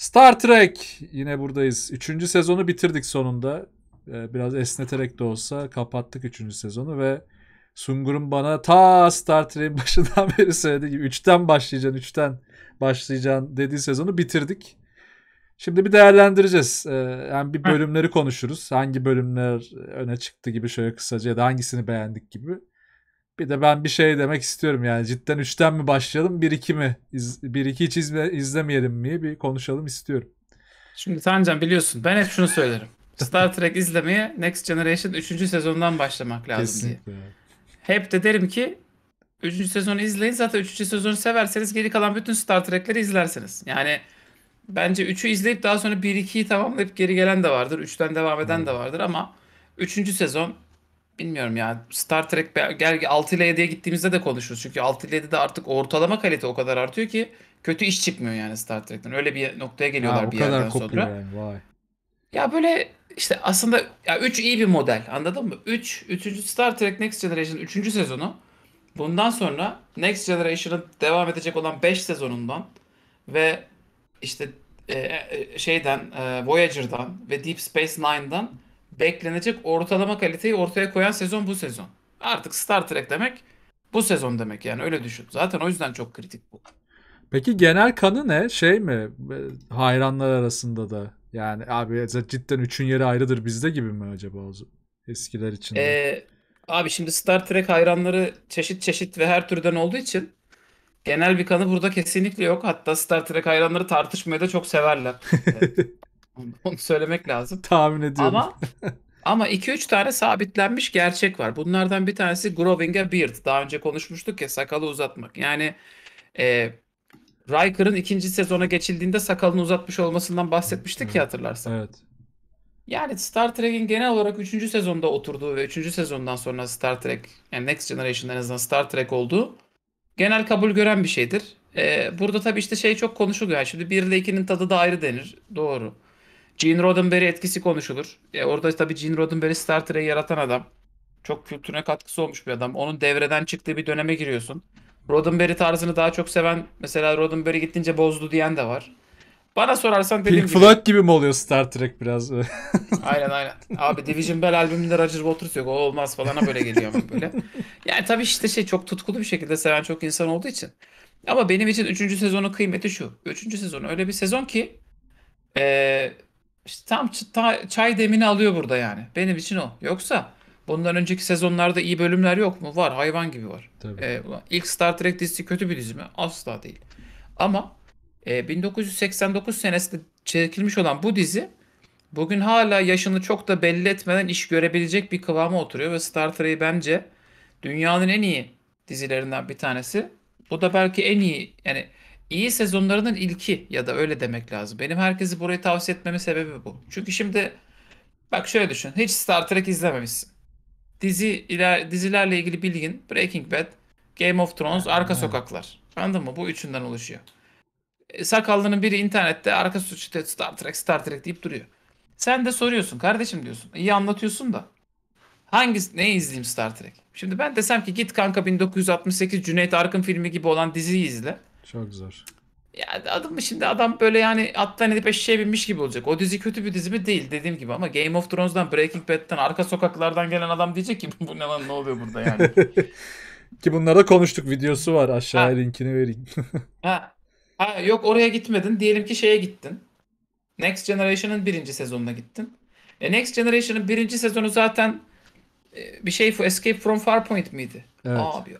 Star Trek yine buradayız. Üçüncü sezonu bitirdik sonunda. Ee, biraz esneterek de olsa kapattık üçüncü sezonu ve Sungur'un bana ta Star Trek'in başından beri söylediği gibi üçten başlayacaksın, üçten başlayacaksın dediği sezonu bitirdik. Şimdi bir değerlendireceğiz. Ee, yani bir bölümleri konuşuruz. Hangi bölümler öne çıktı gibi şöyle kısaca ya da hangisini beğendik gibi. Bir de ben bir şey demek istiyorum yani cidden 3'ten mi başlayalım 1-2 mi? 1-2 hiç izle, izlemeyelim mi? Bir konuşalım istiyorum. Şimdi Tancan biliyorsun ben hep şunu söylerim. Star Trek izlemeye Next Generation 3. sezondan başlamak lazım Kesinlikle. diye. Hep de derim ki 3. sezonu izleyin zaten 3. sezonu severseniz geri kalan bütün Star Trek'leri izlersiniz. Yani bence 3'ü izleyip daha sonra 1-2'yi tamamlayıp geri gelen de vardır. 3'ten devam eden de vardır ama 3. sezon bilmiyorum ya. Star Trek gel 6 ile 7'ye gittiğimizde de konuşuruz. Çünkü 6 ile 7'de artık ortalama kalite o kadar artıyor ki kötü iş çıkmıyor yani Star Trek'ten. Öyle bir noktaya geliyorlar ha, bir yerden sonra. Yani, vay. Ya böyle işte aslında ya 3 iyi bir model. Anladın mı? 3 üç, 3. Star Trek Next Generation 3. sezonu bundan sonra Next Generation'ın devam edecek olan 5 sezonundan ve işte e, e, şeyden e, Voyager'dan ve Deep Space Nine'dan beklenecek ortalama kaliteyi ortaya koyan sezon bu sezon. Artık Star Trek demek bu sezon demek yani öyle düşün. Zaten o yüzden çok kritik bu. Peki genel kanı ne? Şey mi? Hayranlar arasında da. Yani abi e, cidden üçün yeri ayrıdır bizde gibi mi acaba o eskiler için? Ee, abi şimdi Star Trek hayranları çeşit çeşit ve her türden olduğu için genel bir kanı burada kesinlikle yok. Hatta Star Trek hayranları tartışmayı da çok severler. Onu söylemek lazım. Tahmin ediyorum. Ama ama 2-3 tane sabitlenmiş gerçek var. Bunlardan bir tanesi growing a beard. Daha önce konuşmuştuk ya sakalı uzatmak. Yani e, Riker'ın ikinci sezona geçildiğinde sakalını uzatmış olmasından bahsetmiştik evet. ya hatırlarsan. Evet. Yani Star Trek'in genel olarak 3. sezonda oturduğu ve 3. sezondan sonra Star Trek yani Next Generation'da en azından Star Trek olduğu genel kabul gören bir şeydir. Ee, burada tabii işte şey çok konuşuluyor. Yani şimdi 1 ile 2'nin tadı da ayrı denir. Doğru. Gene Roddenberry etkisi konuşulur. E orada tabii Gene Roddenberry Star Trek'i yaratan adam. Çok kültürüne katkısı olmuş bir adam. Onun devreden çıktığı bir döneme giriyorsun. Roddenberry tarzını daha çok seven mesela Roddenberry gittince bozdu diyen de var. Bana sorarsan dediğim Pink gibi. Floyd gibi mi oluyor Star Trek biraz? aynen aynen. Abi Division Bell albümünde Roger Waters yok. O olmaz falan böyle geliyor böyle. Yani tabii işte şey çok tutkulu bir şekilde seven çok insan olduğu için. Ama benim için 3. sezonun kıymeti şu. 3. sezon öyle bir sezon ki e, işte tam çay demini alıyor burada yani. Benim için o. Yoksa bundan önceki sezonlarda iyi bölümler yok mu? Var. Hayvan gibi var. Tabii. Ee, ilk Star Trek dizisi kötü bir dizi mi? Asla değil. Ama e, 1989 senesinde çekilmiş olan bu dizi bugün hala yaşını çok da belli etmeden iş görebilecek bir kıvama oturuyor ve Star Trek'i bence dünyanın en iyi dizilerinden bir tanesi. Bu da belki en iyi yani iyi sezonlarının ilki ya da öyle demek lazım. Benim herkesi burayı tavsiye etmemin sebebi bu. Çünkü şimdi bak şöyle düşün. Hiç Star Trek izlememişsin. Dizi iler, dizilerle ilgili bilgin Breaking Bad, Game of Thrones, Arka evet. Sokaklar. Anladın mı? Bu üçünden oluşuyor. E, sakallının biri internette arka sokakta Star Trek, Star Trek deyip duruyor. Sen de soruyorsun kardeşim diyorsun. İyi anlatıyorsun da. Hangisi, ne izleyeyim Star Trek? Şimdi ben desem ki git kanka 1968 Cüneyt Arkın filmi gibi olan diziyi izle. Çok zor. Ya adım şimdi adam böyle yani attan edip eşeğe binmiş gibi olacak. O dizi kötü bir dizi mi değil dediğim gibi ama Game of Thrones'dan Breaking Bad'den arka sokaklardan gelen adam diyecek ki bu ne lan ne oluyor burada yani. ki bunlarda konuştuk videosu var aşağıya linkini vereyim. ha. ha yok oraya gitmedin diyelim ki şeye gittin. Next Generation'ın birinci sezonuna gittin. E Next Generation'ın birinci sezonu zaten e, bir şey Escape from Farpoint miydi? Evet. Abi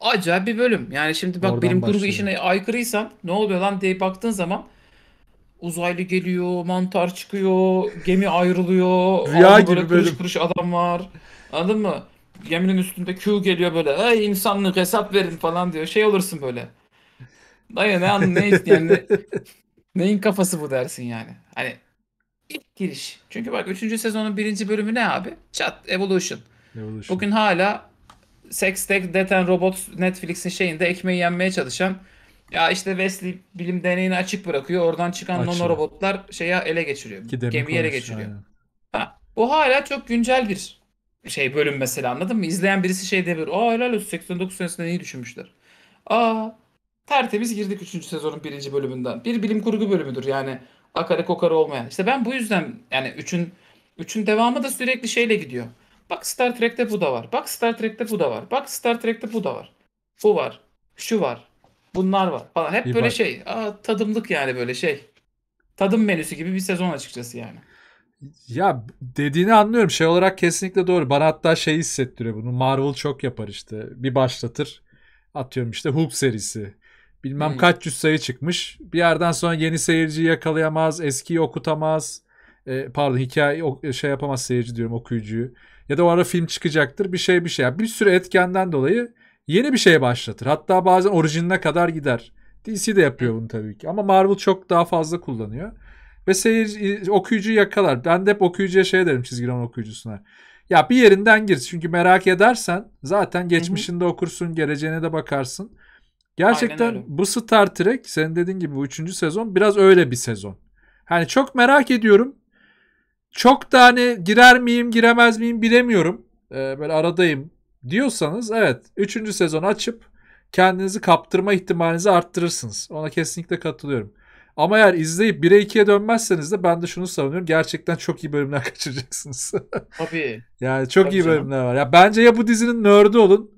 acayip bir bölüm. Yani şimdi bak Oradan benim kurgu işine aykırıysan ne oluyor lan diye baktığın zaman uzaylı geliyor, mantar çıkıyor, gemi ayrılıyor. Rüya gibi böyle bölüm. kırış kırış adam var. Anladın mı? Geminin üstünde Q geliyor böyle. Ey insanlık hesap verin falan diyor. Şey olursun böyle. Dayı ne an ne yani ne, neyin kafası bu dersin yani. Hani ilk giriş. Çünkü bak 3. sezonun birinci bölümü ne abi? Chat Evolution. Evolution. Bugün hala Sex, Death and Robot Netflix'in şeyinde ekmeği yenmeye çalışan ya işte Wesley bilim deneyini açık bırakıyor. Oradan çıkan Açın. nanorobotlar şeye ele geçiriyor. Ki gemiyi ele geçiriyor. Ha, bu hala çok güncel bir şey bölüm mesela anladın mı? İzleyen birisi şey diyebilir. Aa helal olsun 89 senesinde neyi düşünmüşler. Aa tertemiz girdik 3. sezonun 1. bölümünden. Bir bilim kurgu bölümüdür yani. Akarı kokarı olmayan. İşte ben bu yüzden yani 3'ün 3'ün devamı da sürekli şeyle gidiyor. Bak Star Trek'te bu da var. Bak Star Trek'te bu da var. Bak Star Trek'te bu da var. Bu var. Şu var. Bunlar var falan. Hep bir böyle bak. şey. Aa, tadımlık yani böyle şey. Tadım menüsü gibi bir sezon açıkçası yani. Ya dediğini anlıyorum. Şey olarak kesinlikle doğru. Bana hatta şey hissettiriyor bunu. Marvel çok yapar işte. Bir başlatır. Atıyorum işte Hulk serisi. Bilmem hmm. kaç yüz sayı çıkmış. Bir yerden sonra yeni seyirciyi yakalayamaz. Eskiyi okutamaz. E, pardon hikaye şey yapamaz seyirci diyorum okuyucuyu. Ya da o ara film çıkacaktır. Bir şey bir şey. Yani bir sürü etkenden dolayı yeni bir şeye başlatır. Hatta bazen orijinine kadar gider. DC de yapıyor bunu tabii ki. Ama Marvel çok daha fazla kullanıyor. Ve seyirci, okuyucu yakalar. Ben de hep okuyucuya şey derim çizgi roman okuyucusuna. Ya bir yerinden gir. Çünkü merak edersen zaten geçmişinde Hı-hı. okursun, geleceğine de bakarsın. Gerçekten bu Star Trek senin dediğin gibi bu üçüncü sezon biraz öyle bir sezon. Hani çok merak ediyorum çok da hani girer miyim giremez miyim bilemiyorum. Ee, böyle aradayım diyorsanız evet 3. sezon açıp kendinizi kaptırma ihtimalinizi arttırırsınız. Ona kesinlikle katılıyorum. Ama eğer izleyip 1'e 2'ye dönmezseniz de ben de şunu savunuyorum. Gerçekten çok iyi bölümler kaçıracaksınız. Tabii. yani çok Tabii iyi canım. bölümler var. Ya bence ya bu dizinin nördü olun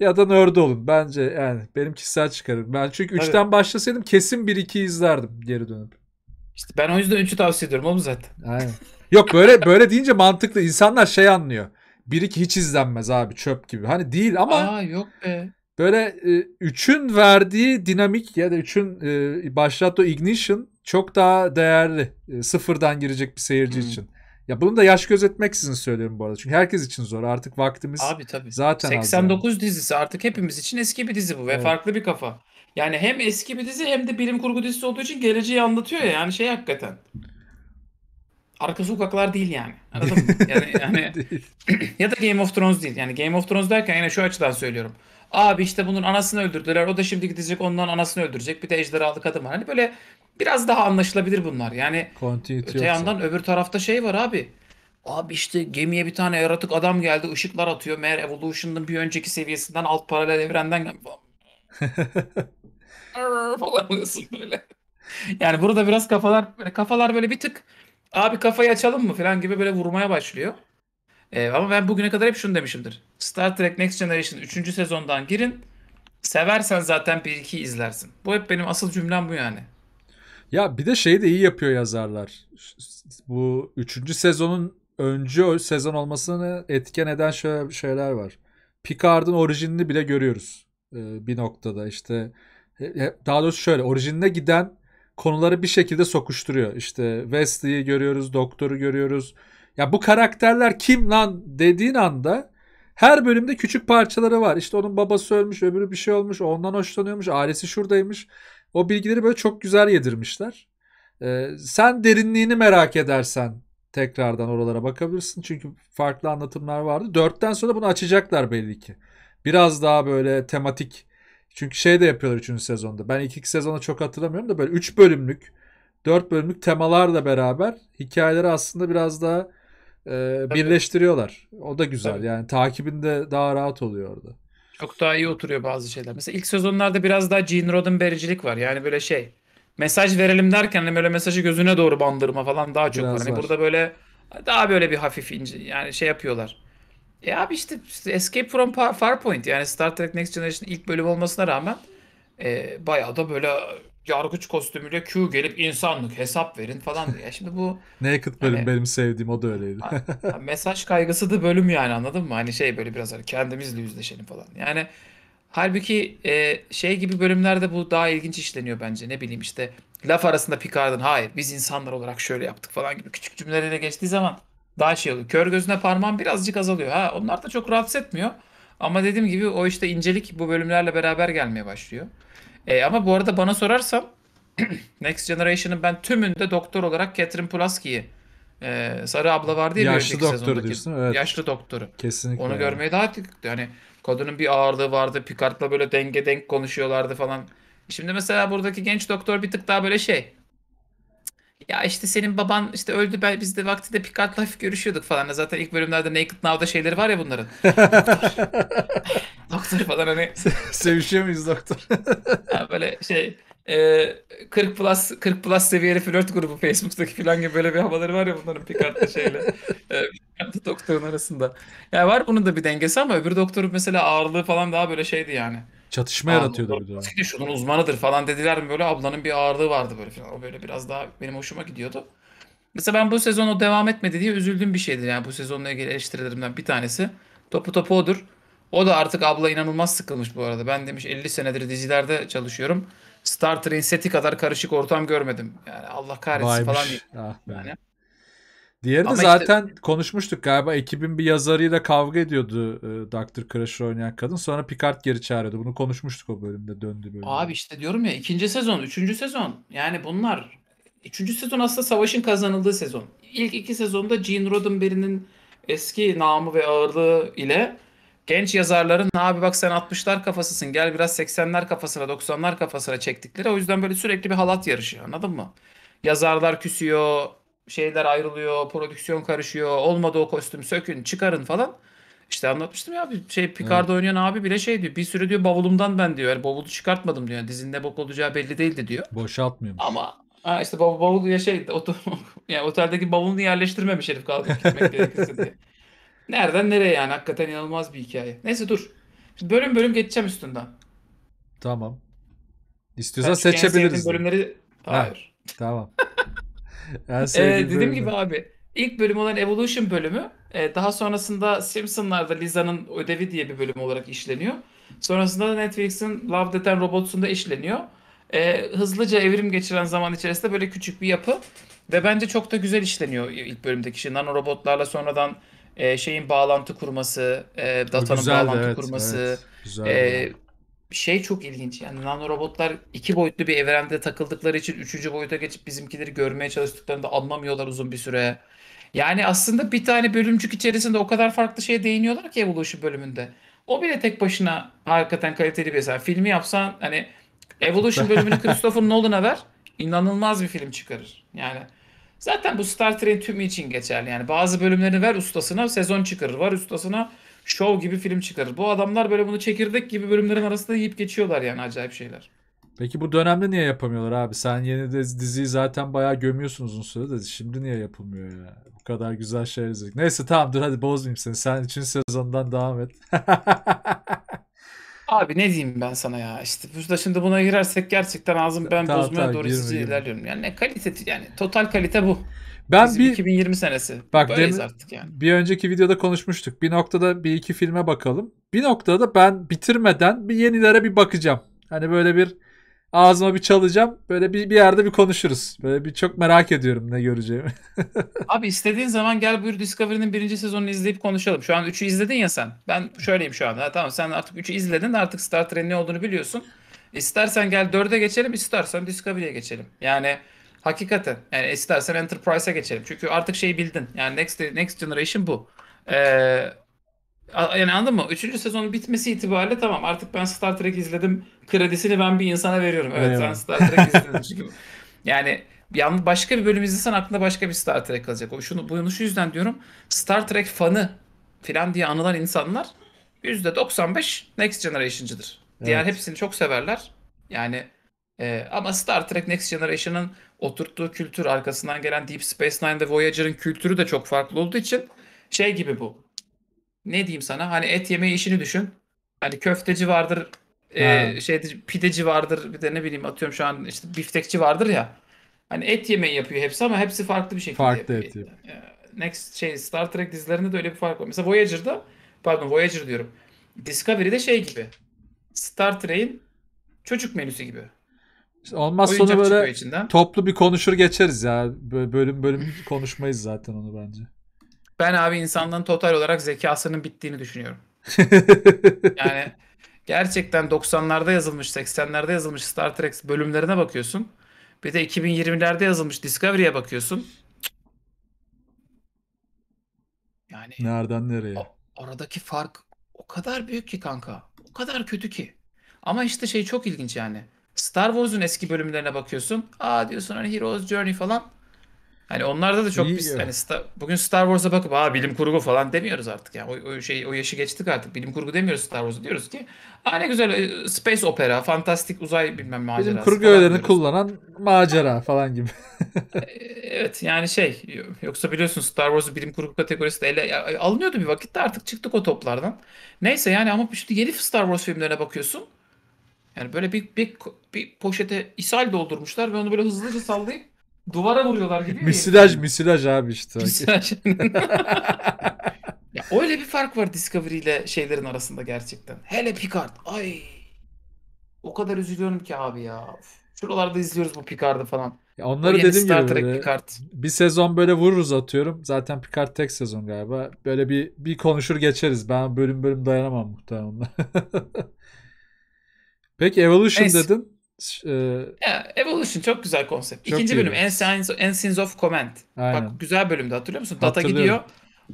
ya da nördü olun. Bence yani benim kişisel çıkarım. Ben çünkü 3'ten başlasaydım kesin 1 2 izlerdim geri dönüp. İşte ben o yüzden 3'ü tavsiye ediyorum oğlum zaten. Aynen. Yok böyle böyle deyince mantıklı insanlar şey anlıyor. Bir iki hiç izlenmez abi çöp gibi. Hani değil ama Aa, yok be. böyle e, üçün verdiği dinamik ya da üçün e, başlattığı ignition çok daha değerli. E, sıfırdan girecek bir seyirci hmm. için. Ya bunu da yaş sizin söylüyorum bu arada. Çünkü herkes için zor. Artık vaktimiz Abi, tabii. zaten 89 yani. dizisi artık hepimiz için eski bir dizi bu ve evet. farklı bir kafa. Yani hem eski bir dizi hem de bilim kurgu dizisi olduğu için geleceği anlatıyor ya. Yani şey hakikaten arka sokaklar değil yani. Anladın mı? Yani, yani ya da Game of Thrones değil. Yani Game of Thrones derken yine şu açıdan söylüyorum. Abi işte bunun anasını öldürdüler. O da şimdi gidecek ondan anasını öldürecek. Bir de ejderhalı kadın var. Hani böyle biraz daha anlaşılabilir bunlar. Yani Continuity öte yoksa. yandan öbür tarafta şey var abi. Abi işte gemiye bir tane yaratık adam geldi. ışıklar atıyor. Meğer Evolution'ın bir önceki seviyesinden alt paralel evrenden falan böyle. Yani burada biraz kafalar böyle kafalar böyle bir tık abi kafayı açalım mı falan gibi böyle vurmaya başlıyor. Ee, ama ben bugüne kadar hep şunu demişimdir. Star Trek Next Generation 3. sezondan girin. Seversen zaten 1-2 izlersin. Bu hep benim asıl cümlem bu yani. Ya bir de şeyi de iyi yapıyor yazarlar. Bu 3. sezonun önce sezon olmasını etken eden şöyle şeyler var. Picard'ın orijinini bile görüyoruz e, bir noktada işte. Daha doğrusu şöyle orijinine giden konuları bir şekilde sokuşturuyor. İşte Wesley'i görüyoruz, Doktor'u görüyoruz. Ya bu karakterler kim lan dediğin anda her bölümde küçük parçaları var. İşte onun babası ölmüş, öbürü bir şey olmuş, ondan hoşlanıyormuş, ailesi şuradaymış. O bilgileri böyle çok güzel yedirmişler. Ee, sen derinliğini merak edersen tekrardan oralara bakabilirsin. Çünkü farklı anlatımlar vardı. Dörtten sonra bunu açacaklar belli ki. Biraz daha böyle tematik çünkü şey de yapıyorlar 3. sezonda. Ben 2. sezonu çok hatırlamıyorum da böyle 3 bölümlük, 4 bölümlük temalarla beraber hikayeleri aslında biraz daha e, birleştiriyorlar. O da güzel. Tabii. Yani takibinde daha rahat oluyor orada. Çok daha iyi oturuyor bazı şeyler. Mesela ilk sezonlarda biraz daha Gene Roddenberry'cilik var. Yani böyle şey mesaj verelim derken hani böyle mesajı gözüne doğru bandırma falan daha çok biraz var. Hani var. burada böyle daha böyle bir hafif ince yani şey yapıyorlar. E abi işte, işte Escape from Farpoint yani Star Trek Next Generation ilk bölüm olmasına rağmen e, bayağı da böyle yargıç kostümüyle Q gelip insanlık hesap verin falan diye. Şimdi bu Naked bölüm hani, benim sevdiğim o da öyleydi. mesaj kaygısı da bölüm yani anladın mı? Hani şey böyle biraz hani kendimizle yüzleşelim falan. Yani halbuki e, şey gibi bölümlerde bu daha ilginç işleniyor bence. Ne bileyim işte laf arasında Picard'ın hayır biz insanlar olarak şöyle yaptık falan gibi küçük cümlelerine geçtiği zaman daha şey oluyor. Kör gözüne parmağım birazcık azalıyor. Ha onlar da çok rahatsız etmiyor. Ama dediğim gibi o işte incelik bu bölümlerle beraber gelmeye başlıyor. E, ama bu arada bana sorarsam Next Generation'ın ben tümünde doktor olarak Catherine Pulaski'yi e, sarı abla vardı ya yaşlı doktor sezondaki, diyorsun evet. yaşlı doktoru. Kesinlikle. Onu yani. görmeye daha yani kadının bir ağırlığı vardı. Picard'la böyle denge denk konuşuyorlardı falan. Şimdi mesela buradaki genç doktor bir tık daha böyle şey ya işte senin baban işte öldü ben, biz de vaktinde Picard Life görüşüyorduk falan. Zaten ilk bölümlerde Naked Now'da şeyleri var ya bunların. doktor. doktor falan hani. Sevişiyor muyuz doktor? yani böyle şey 40 e, plus 40 plus seviyeli flört grubu Facebook'taki falan gibi böyle bir havaları var ya bunların Picard'la şeyle. E, Picard'la doktorun arasında. Ya yani var bunun da bir dengesi ama öbür doktorun mesela ağırlığı falan daha böyle şeydi yani. Çatışma Aa, yaratıyordu bir dönem. Eskidi şunun uzmanıdır falan dediler mi böyle ablanın bir ağırlığı vardı böyle falan. O böyle biraz daha benim hoşuma gidiyordu. Mesela ben bu sezon o devam etmedi diye üzüldüğüm bir şeydi. Yani bu sezonla ilgili eleştirilerimden bir tanesi. Topu topu odur. O da artık abla inanılmaz sıkılmış bu arada. Ben demiş 50 senedir dizilerde çalışıyorum. Star Trek'in seti kadar karışık ortam görmedim. Yani Allah kahretsin Vaymış. falan diye. Ah be. Yani. Diğeri de Ama zaten işte... konuşmuştuk galiba ekibin bir yazarıyla kavga ediyordu e, Dr. Crusher oynayan kadın. Sonra Picard geri çağırıyordu. Bunu konuşmuştuk o bölümde döndü bölümde. Abi işte diyorum ya ikinci sezon, üçüncü sezon. Yani bunlar üçüncü sezon aslında savaşın kazanıldığı sezon. İlk iki sezonda Gene Roddenberry'nin eski namı ve ağırlığı ile genç yazarların abi bak sen 60'lar kafasısın gel biraz 80'ler kafasına 90'lar kafasına çektikleri. O yüzden böyle sürekli bir halat yarışı anladın mı? Yazarlar küsüyor, şeyler ayrılıyor, prodüksiyon karışıyor. Olmadı o kostüm sökün, çıkarın falan. İşte anlatmıştım ya bir şey Picard'da evet. oynayan abi bile şey diyor. Bir sürü diyor bavulumdan ben diyor. Yani bavulu çıkartmadım diyor. Yani dizinde bok olacağı belli değildi diyor. Boşaltmıyor. Ama ha işte bavul, bavul ya şey oto, yani oteldeki bavulunu yerleştirmemiş herif kalkıp gitmek gerekirse diye. Nereden nereye yani hakikaten inanılmaz bir hikaye. Neyse dur. Şimdi bölüm bölüm geçeceğim üstünden. Tamam. İstiyorsan seçebiliriz. bölümleri... Hayır. Ha, tamam. En Ee, dediğim gibi abi ilk bölüm olan Evolution bölümü e, daha sonrasında Simpsonlarda Lisa'nın ödevi diye bir bölüm olarak işleniyor. Sonrasında da Netflix'in Love, Death and Robots'unda işleniyor. E, hızlıca evrim geçiren zaman içerisinde böyle küçük bir yapı ve bence çok da güzel işleniyor ilk bölümdeki şey. nano robotlarla sonradan e, şeyin bağlantı kurması, e, datanın güzeldi bağlantı evet. kurması, Evet. Güzeldi. e, şey çok ilginç. Yani nano robotlar iki boyutlu bir evrende takıldıkları için üçüncü boyuta geçip bizimkileri görmeye çalıştıklarında anlamıyorlar uzun bir süre. Yani aslında bir tane bölümcük içerisinde o kadar farklı şeye değiniyorlar ki Evolution bölümünde. O bile tek başına hakikaten kaliteli bir eser. Filmi yapsan hani Evolution bölümünü Christopher Nolan'a ver inanılmaz bir film çıkarır. Yani zaten bu Star Trek'in tümü için geçerli. Yani bazı bölümlerini ver ustasına sezon çıkarır. Var ustasına şov gibi film çıkarır. Bu adamlar böyle bunu çekirdek gibi bölümlerin arasında yiyip geçiyorlar yani acayip şeyler. Peki bu dönemde niye yapamıyorlar abi? Sen yeni de diziyi zaten bayağı gömüyorsunuz uzun süredir. Şimdi niye yapılmıyor ya? Bu kadar güzel şeyler izledik. Neyse tamam dur hadi bozmayayım seni. Sen için sezondan devam et. Abi ne diyeyim ben sana ya işte burada şimdi buna girersek gerçekten ağzım ben tamam, bozmaya tamam, doğru girme, girme. ilerliyorum. Yani ne kalitesi yani total kalite bu. Ben Bizim bir 2020 senesi. Bak Böyleyiz artık yani. Bir önceki videoda konuşmuştuk. Bir noktada bir iki filme bakalım. Bir noktada da ben bitirmeden bir yenilere bir bakacağım. Hani böyle bir ağzıma bir çalacağım. Böyle bir, bir yerde bir konuşuruz. Böyle bir çok merak ediyorum ne göreceğimi. Abi istediğin zaman gel buyur Discovery'nin birinci sezonunu izleyip konuşalım. Şu an 3'ü izledin ya sen. Ben şöyleyim şu anda. Ha, tamam sen artık 3'ü izledin. Artık Star Trek'in ne olduğunu biliyorsun. İstersen gel 4'e geçelim. istersen Discovery'ye geçelim. Yani Hakikaten. Yani istersen enterprise'e geçelim. Çünkü artık şeyi bildin. Yani Next Next Generation bu. Ee, yani anladın mı? Üçüncü sezonun bitmesi itibariyle tamam artık ben Star Trek izledim. Kredisini ben bir insana veriyorum. Evet, evet. sen Star Trek izledin. Çünkü yani yalnız başka bir bölüm izlesen aklında başka bir Star Trek kalacak. O şunu bunu şu yüzden diyorum. Star Trek fanı filan diye anılan insanlar %95 Next Generation'cıdır. Evet. Diğer hepsini çok severler. Yani e, ama Star Trek Next Generation'ın oturttuğu kültür arkasından gelen Deep Space Nine'de Voyager'ın kültürü de çok farklı olduğu için şey gibi bu. Ne diyeyim sana? Hani et yeme işini düşün. Hani köfteci vardır, e, şey pideci vardır, bir de ne bileyim atıyorum şu an işte biftekçi vardır ya. Hani et yemeği yapıyor hepsi ama hepsi farklı bir şekilde farklı yapıyor. Et yapıyor. E, next şey Star Trek dizilerinde de öyle bir fark var. Mesela Voyager'da pardon Voyager diyorum. Discovery'de şey gibi. Star Trek'in çocuk menüsü gibi olmaz sonra böyle içinden. toplu bir konuşur geçeriz ya. Böyle bölüm bölüm konuşmayız zaten onu bence. Ben abi insanların total olarak zekasının bittiğini düşünüyorum. yani gerçekten 90'larda yazılmış, 80'lerde yazılmış Star Trek bölümlerine bakıyorsun. Bir de 2020'lerde yazılmış Discovery'e bakıyorsun. Yani nereden nereye? oradaki fark o kadar büyük ki kanka. O kadar kötü ki. Ama işte şey çok ilginç yani. Star Wars'un eski bölümlerine bakıyorsun. Aa diyorsun hani Heroes Journey falan. Hani onlarda da çok biz ya. hani Star, bugün Star Wars'a bakıp aa bilim kurgu falan demiyoruz artık yani. O, o şey o yaşı geçtik artık. Bilim kurgu demiyoruz Star Wars'a diyoruz ki aa ne güzel e, space opera, fantastik uzay bilmem macerası. Bilim kurgu öğelerini kullanan macera falan gibi. E, evet yani şey yoksa biliyorsun Star Wars bilim kurgu kategorisi de ele alınıyordu bir vakitte artık çıktık o toplardan. Neyse yani ama şimdi yeni Star Wars filmlerine bakıyorsun. Yani böyle bir, bir, bir poşete ishal doldurmuşlar ve onu böyle hızlıca sallayıp duvara vuruyorlar gibi. misilaj, misilaj abi işte. Misilaj. ya öyle bir fark var Discovery ile şeylerin arasında gerçekten. Hele Picard. Ay. O kadar üzülüyorum ki abi ya. Şuralarda izliyoruz bu Picard'ı falan. Ya onları dediğim Star Trek böyle, Picard. bir sezon böyle vururuz atıyorum. Zaten Picard tek sezon galiba. Böyle bir bir konuşur geçeriz. Ben bölüm bölüm dayanamam muhtemelen. Peki Evolution Neyse. dedin. Ee, ya, Evolution çok güzel konsept. Çok İkinci bölüm Ensigns, Ensigns of Command. Aynen. Bak güzel bölümde hatırlıyor musun? Data gidiyor.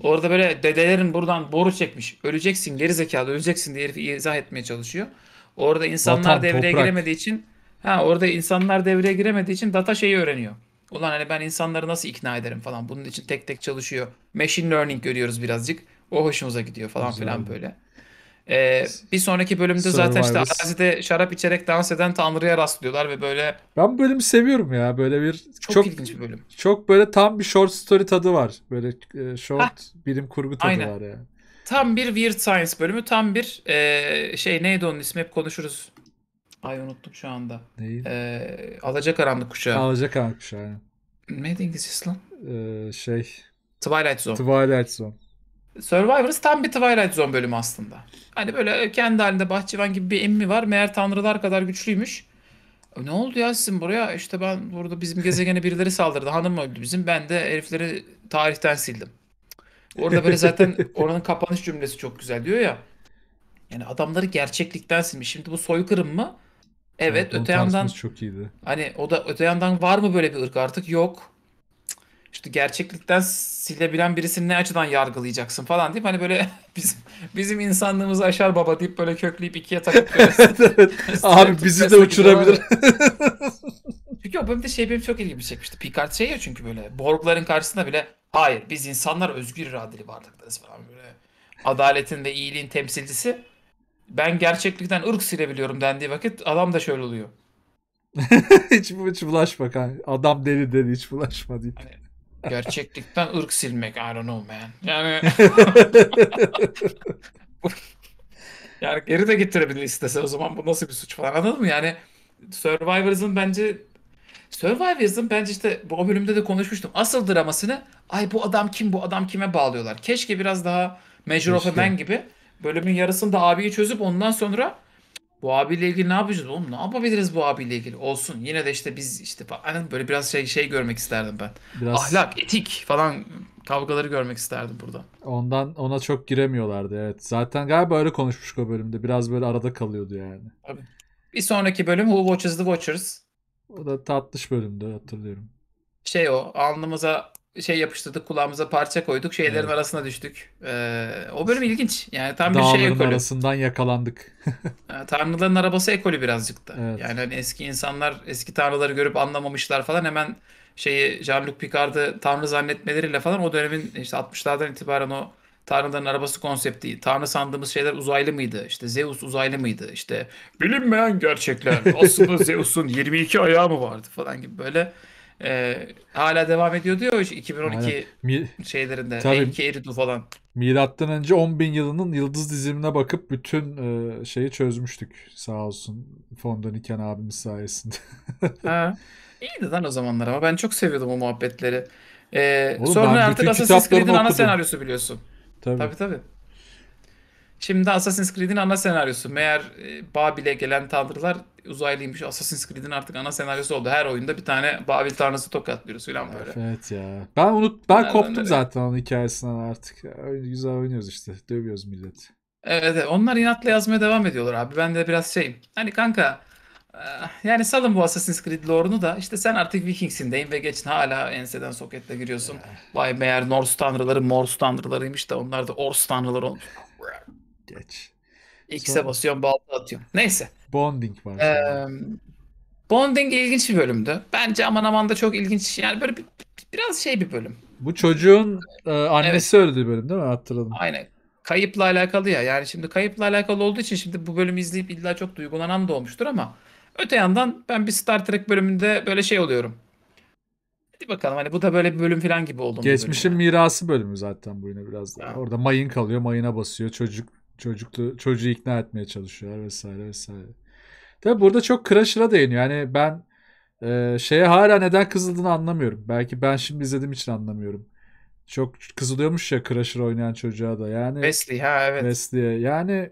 Orada böyle dedelerin buradan boru çekmiş. Öleceksin geri zekalı öleceksin diye herifi izah etmeye çalışıyor. Orada insanlar Vatan, devreye toprak. giremediği için ha orada insanlar devreye giremediği için data şeyi öğreniyor. Ulan hani ben insanları nasıl ikna ederim falan. Bunun için tek tek çalışıyor. Machine learning görüyoruz birazcık. O hoşumuza gidiyor falan Güzel. filan böyle. Ee, bir sonraki bölümde zaten işte arazide şarap içerek dans eden Tanrı'ya rastlıyorlar ve böyle... Ben bu bölümü seviyorum ya. Böyle bir... Çok, çok ilginç bir bölüm. Çok böyle tam bir short story tadı var. Böyle e, short ha. bilim kurgu tadı Aynen. var ya Tam bir Weird Science bölümü. Tam bir e, şey neydi onun ismi hep konuşuruz. Ay unuttum şu anda. neydi Ee, Alacakaranlık kuşağı. Alacakaranlık kuşağı. Yani. Neydi İngilizcesi lan? Ee, şey. Twilight Zone. Twilight Zone. Survivors tam bir Twilight Zone bölümü aslında. Hani böyle kendi halinde bahçıvan gibi bir emmi var. Meğer tanrılar kadar güçlüymüş. E, ne oldu ya sizin buraya? İşte ben burada bizim gezegene birileri saldırdı. Hanım öldü bizim. Ben de herifleri tarihten sildim. Orada böyle zaten oranın kapanış cümlesi çok güzel diyor ya. Yani adamları gerçeklikten silmiş. Şimdi bu soykırım mı? Evet, evet öte yandan çok iyiydi. Hani o da öte yandan var mı böyle bir ırk artık? Yok. İşte gerçeklikten silebilen birisini ne açıdan yargılayacaksın falan deyip hani böyle bizim, bizim insanlığımızı aşar baba deyip böyle kökleyip ikiye takıp evet, Abi bizi de uçurabilir. çünkü o de şey benim çok ilgimi çekmişti. Picard şey ya çünkü böyle Borgların karşısında bile hayır biz insanlar özgür iradeli varlıklarız falan böyle. Adaletin ve iyiliğin temsilcisi. Ben gerçeklikten ırk silebiliyorum dendiği vakit adam da şöyle oluyor. hiç, hiç bulaşma kanka. Adam deli deli hiç bulaşma diye. Hani, Gerçeklikten ırk silmek I don't know man. Yani yani geri de getirebilir istese o zaman bu nasıl bir suç falan anladın mı? Yani Survivors'ın bence Survivors'ın bence işte bu o bölümde de konuşmuştum. Asıl dramasını ay bu adam kim bu adam kime bağlıyorlar. Keşke biraz daha Major of a Man gibi bölümün yarısında abiyi çözüp ondan sonra bu abiyle ilgili ne yapacağız oğlum? Ne yapabiliriz bu abiyle ilgili? Olsun. Yine de işte biz işte hani böyle biraz şey şey görmek isterdim ben. Biraz... Ahlak, etik falan kavgaları görmek isterdim burada. Ondan ona çok giremiyorlardı evet. Zaten galiba öyle konuşmuş o bölümde. Biraz böyle arada kalıyordu yani. Tabii. Bir sonraki bölüm Who Watches the Watchers. O da tatlış bölümdü hatırlıyorum. Şey o alnımıza şey yapıştırdık kulağımıza parça koyduk şeylerin evet. arasına düştük. Ee, o bölüm ilginç. Yani tam Dağların bir şey ekolü. arasından yakalandık. yani, tanrıların arabası ekolü birazcık da. Evet. Yani hani eski insanlar eski tanrıları görüp anlamamışlar falan hemen şeyi Jean-Luc Picard'ı tanrı zannetmeleriyle falan o dönemin işte 60'lardan itibaren o Tanrıların arabası konsepti, Tanrı sandığımız şeyler uzaylı mıydı? İşte Zeus uzaylı mıydı? İşte bilinmeyen gerçekler. Aslında Zeus'un 22 ayağı mı vardı falan gibi böyle e, hala devam ediyor diyor 2012 Aynen. şeylerinde. Tabii, Enki Eridu falan. Milattan önce 10 bin yılının yıldız dizimine bakıp bütün e, şeyi çözmüştük sağ olsun fondaniken abimiz sayesinde. ha. İyiydi lan o zamanlar ama ben çok seviyordum o muhabbetleri. Ee, Oğlum, sonra artık Assassin's Creed'in ana senaryosu biliyorsun. Tabii tabii. tabii. Şimdi Assassin's Creed'in ana senaryosu. Meğer e, Babil'e gelen tanrılar uzaylıymış. Assassin's Creed'in artık ana senaryosu oldu. Her oyunda bir tane Babil tanrısı tokatlıyoruz falan böyle. Evet ya. Ben unut ben Nereden koptum nereye? zaten onun hikayesinden artık. Öyle güzel oynuyoruz işte. Dövüyoruz milleti. Evet, onlar inatla yazmaya devam ediyorlar abi. Ben de biraz şeyim. Hani kanka e, yani salın bu Assassin's Creed lore'unu da işte sen artık Vikings'indeyim ve geçin hala enseden soketle giriyorsun. Vay meğer Norse tanrıları Morse tanrılarıymış da onlar da Ors tanrıları olmuş. Geç. X'e Sonra... basıyorum balta atıyorum. Neyse. Bonding var. Ee, bonding ilginç bir bölümdü. Bence aman aman da çok ilginç. Yani böyle bir, biraz şey bir bölüm. Bu çocuğun e, annesi evet. öldüğü bölüm değil mi? Hatırladım. Aynen. Kayıpla alakalı ya. Yani şimdi kayıpla alakalı olduğu için şimdi bu bölümü izleyip illa çok duygulanan da olmuştur ama öte yandan ben bir Star Trek bölümünde böyle şey oluyorum. Hadi bakalım hani bu da böyle bir bölüm falan gibi oldu. Geçmişin bölüm yani. mirası bölümü zaten bu yine biraz daha. Orada mayın kalıyor, mayına basıyor. Çocuk çocuklu çocuğu ikna etmeye çalışıyorlar vesaire vesaire. Tabi burada çok crasher'a değiniyor. Yani ben e, şeye hala neden kızıldığını anlamıyorum. Belki ben şimdi izlediğim için anlamıyorum. Çok kızılıyormuş ya Crusher oynayan çocuğa da. Yani Wesley ha evet. Wesley. Yani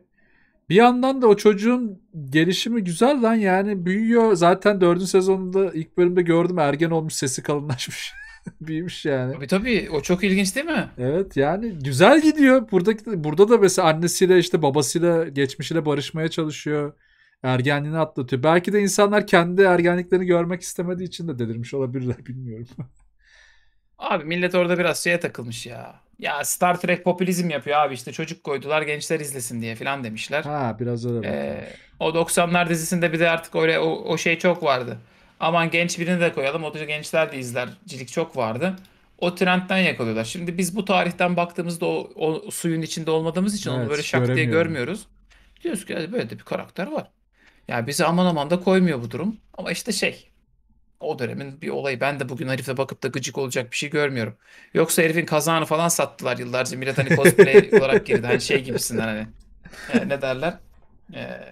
bir yandan da o çocuğun gelişimi güzel lan yani büyüyor. Zaten dördüncü sezonunda ilk bölümde gördüm ergen olmuş sesi kalınlaşmış. Büyümüş yani. Tabii tabii o çok ilginç değil mi? Evet yani güzel gidiyor. Burada, burada da mesela annesiyle işte babasıyla geçmişiyle barışmaya çalışıyor. Ergenliğini atlatıyor. Belki de insanlar kendi ergenliklerini görmek istemediği için de delirmiş olabilirler bilmiyorum. Abi millet orada biraz şeye takılmış ya. Ya Star Trek popülizm yapıyor abi işte çocuk koydular gençler izlesin diye falan demişler. Ha biraz öyle. Ee, o 90'lar dizisinde bir de artık öyle o, o şey çok vardı aman genç birini de koyalım. O da gençler de izlercilik çok vardı. O trendten yakalıyorlar. Şimdi biz bu tarihten baktığımızda o, o suyun içinde olmadığımız için evet, onu böyle şak diye görmüyoruz. Diyoruz ki böyle de bir karakter var. Yani bizi aman aman da koymuyor bu durum. Ama işte şey o dönemin bir olayı. Ben de bugün herife bakıp da gıcık olacak bir şey görmüyorum. Yoksa herifin kazanı falan sattılar yıllarca. Millet hani cosplay olarak girdi. Hani şey gibisinden hani. Ee, ne derler? Ee,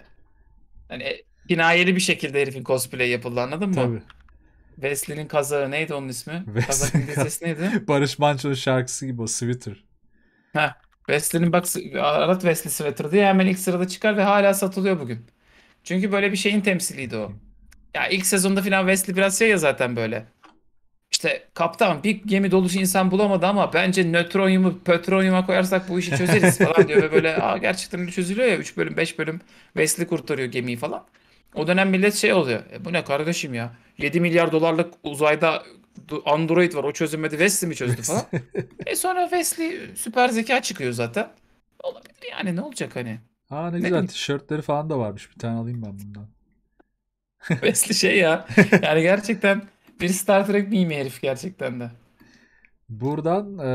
hani e, Kinayeli bir şekilde herifin cosplay yapıldı anladın mı? Tabii. Wesley'nin kazağı neydi onun ismi? Kazak İngilizcesi neydi? Barış Manço'nun şarkısı gibi o sweater. Ha, Wesley'nin bak arat Wesley sweater diye hemen ilk sırada çıkar ve hala satılıyor bugün. Çünkü böyle bir şeyin temsiliydi o. Ya ilk sezonda filan Wesley biraz şey ya zaten böyle. İşte kaptan bir gemi dolusu insan bulamadı ama bence nötronyumu petronyuma koyarsak bu işi çözeriz falan diyor ve böyle Aa, gerçekten çözülüyor ya 3 bölüm 5 bölüm Wesley kurtarıyor gemiyi falan. O dönem millet şey oluyor. E bu ne kardeşim ya? 7 milyar dolarlık uzayda Android var. O çözülmedi. Wesley mi çözdü falan? e sonra Wesley süper zeka çıkıyor zaten. Olabilir yani ne olacak hani? Aa ne, ne güzel tişörtleri falan da varmış. Bir tane alayım ben bundan. Wesley şey ya. Yani gerçekten bir Star Trek miyim herif gerçekten de. Buradan e,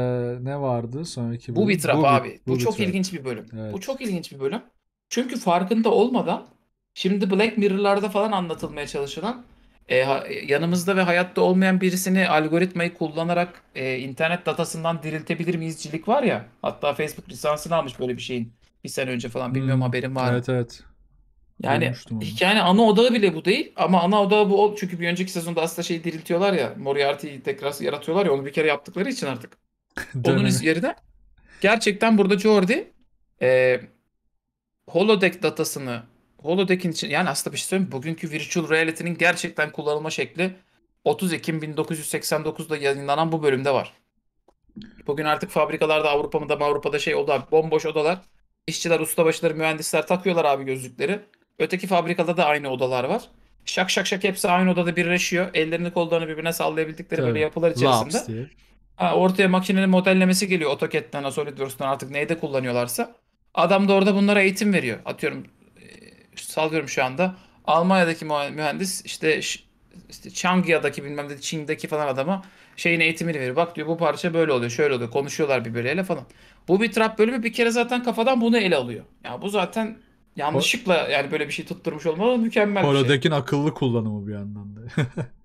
ne vardı sonraki bölüm? Bu bir bitrap abi. Bu, bu çok ilginç bir bölüm. Evet. Bu çok ilginç bir bölüm. Çünkü farkında olmadan Şimdi Black Mirror'larda falan anlatılmaya çalışılan e, e, yanımızda ve hayatta olmayan birisini algoritmayı kullanarak e, internet datasından diriltebilir miyizcilik var ya. Hatta Facebook lisansını almış böyle bir şeyin. Bir sene önce falan bilmiyorum hmm. haberim var. Evet evet. Yani hikaye ana odağı bile bu değil ama ana odağı bu ol. Çünkü bir önceki sezonda aslında şeyi diriltiyorlar ya. Moriarty'yi tekrar yaratıyorlar ya onu bir kere yaptıkları için artık. Onun yerine gerçekten burada Jordi e, holodeck datasını Holodeck'in için yani aslında bir şey söyleyeyim bugünkü virtual reality'nin gerçekten kullanılma şekli 30 Ekim 1989'da yayınlanan bu bölümde var. Bugün artık fabrikalarda da Avrupa'da şey oldu abi bomboş odalar. İşçiler, ustabaşıları, mühendisler takıyorlar abi gözlükleri. Öteki fabrikada da aynı odalar var. Şak şak şak hepsi aynı odada birleşiyor. Ellerini kollarını birbirine sallayabildikleri Tabii. böyle yapılar içerisinde. Ha, ortaya makinenin modellemesi geliyor AutoCAD'den, SolidWorks'tan artık neyde kullanıyorlarsa. Adam da orada bunlara eğitim veriyor. Atıyorum sallıyorum şu anda. Almanya'daki mühendis işte, işte Changia'daki bilmem ne Çin'deki falan adama şeyin eğitimini veriyor. Bak diyor bu parça böyle oluyor, şöyle oluyor. Konuşuyorlar birbirleriyle falan. Bu bir trap bölümü bir kere zaten kafadan bunu ele alıyor. Ya bu zaten yanlışlıkla yani böyle bir şey tutturmuş olmalı mükemmel bir şey. akıllı kullanımı bir yandan da.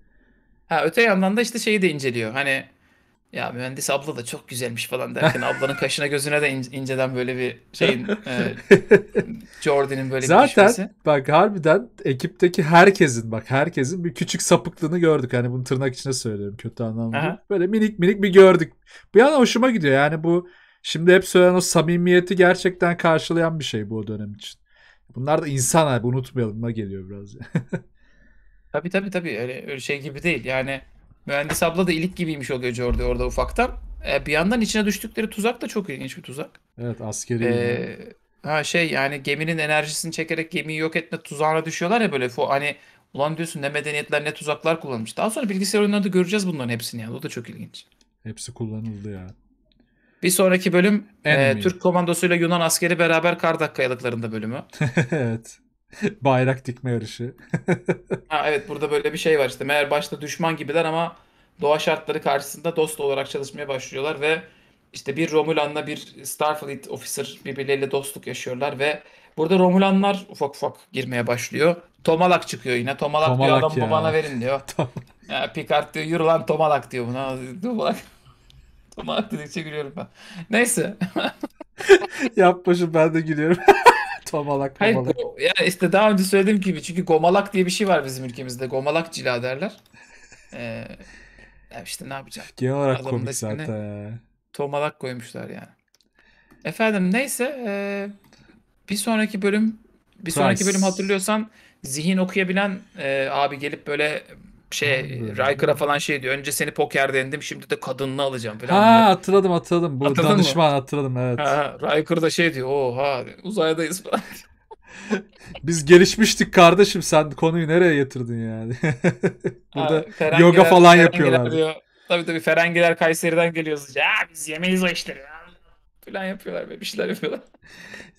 ha öte yandan da işte şeyi de inceliyor. Hani ya mühendis abla da çok güzelmiş falan derken ablanın kaşına gözüne de inceden böyle bir şeyin e, Jordan'in böyle Zaten, bir düşmesi. Zaten bak harbiden ekipteki herkesin bak herkesin bir küçük sapıklığını gördük. Hani bunu tırnak içine söylüyorum kötü anlamda. Böyle minik minik bir gördük. Bir yana hoşuma gidiyor yani bu şimdi hep söylenen o samimiyeti gerçekten karşılayan bir şey bu dönem için. Bunlar da insan abi unutmayalım geliyor biraz. tabii tabii tabii öyle, öyle şey gibi değil yani Mühendis abla da ilik gibiymiş oluyor Jordi orada ufaktan. E, bir yandan içine düştükleri tuzak da çok ilginç bir tuzak. Evet askeri. E, ha şey yani geminin enerjisini çekerek gemiyi yok etme tuzağına düşüyorlar ya böyle. Fu, hani ulan diyorsun ne medeniyetler ne tuzaklar kullanmış. Daha sonra bilgisayar oyunlarında göreceğiz bunların hepsini yani. O da çok ilginç. Hepsi kullanıldı ya. Bir sonraki bölüm e, Türk komandosuyla Yunan askeri beraber Kardak kayalıklarında bölümü. evet. Bayrak dikme yarışı. ha, evet burada böyle bir şey var işte. Meğer başta düşman gibiler ama doğa şartları karşısında dost olarak çalışmaya başlıyorlar ve işte bir Romulan'la bir Starfleet officer birbirleriyle dostluk yaşıyorlar ve burada Romulanlar ufak ufak girmeye başlıyor. Tomalak çıkıyor yine. Tomalak, Tomalak diyor adam bana verin diyor. ya, Picard diyor yürü lan Tomalak diyor buna. Tomalak. Tomalak dedikçe gülüyorum ben. Neyse. Yapma şu ben de gülüyorum. Samalak Hayır, go- yani işte daha önce söylediğim gibi çünkü gomalak diye bir şey var bizim ülkemizde. Gomalak cila derler. Ee, ya işte ne yapacağım? Genel olarak Adamın komik zaten. tomalak koymuşlar yani. Efendim neyse eee, bir sonraki bölüm bir sonraki bölüm hatırlıyorsan zihin okuyabilen eee, abi gelip böyle şey Riker'a falan şey diyor. Önce seni poker denedim şimdi de kadınını alacağım falan. Ha hatırladım hatırladım. Bu Hatırladın danışman mı? hatırladım evet. Ha, Riker da şey diyor. Oha uzaydayız falan. Biz gelişmiştik kardeşim sen konuyu nereye getirdin yani? Burada ha, yoga falan yapıyorlar. Tabii tabii Ferengiler Kayseri'den geliyoruz. Ya biz yemeyiz o işleri falan yapıyorlar böyle bir şeyler yapıyorlar.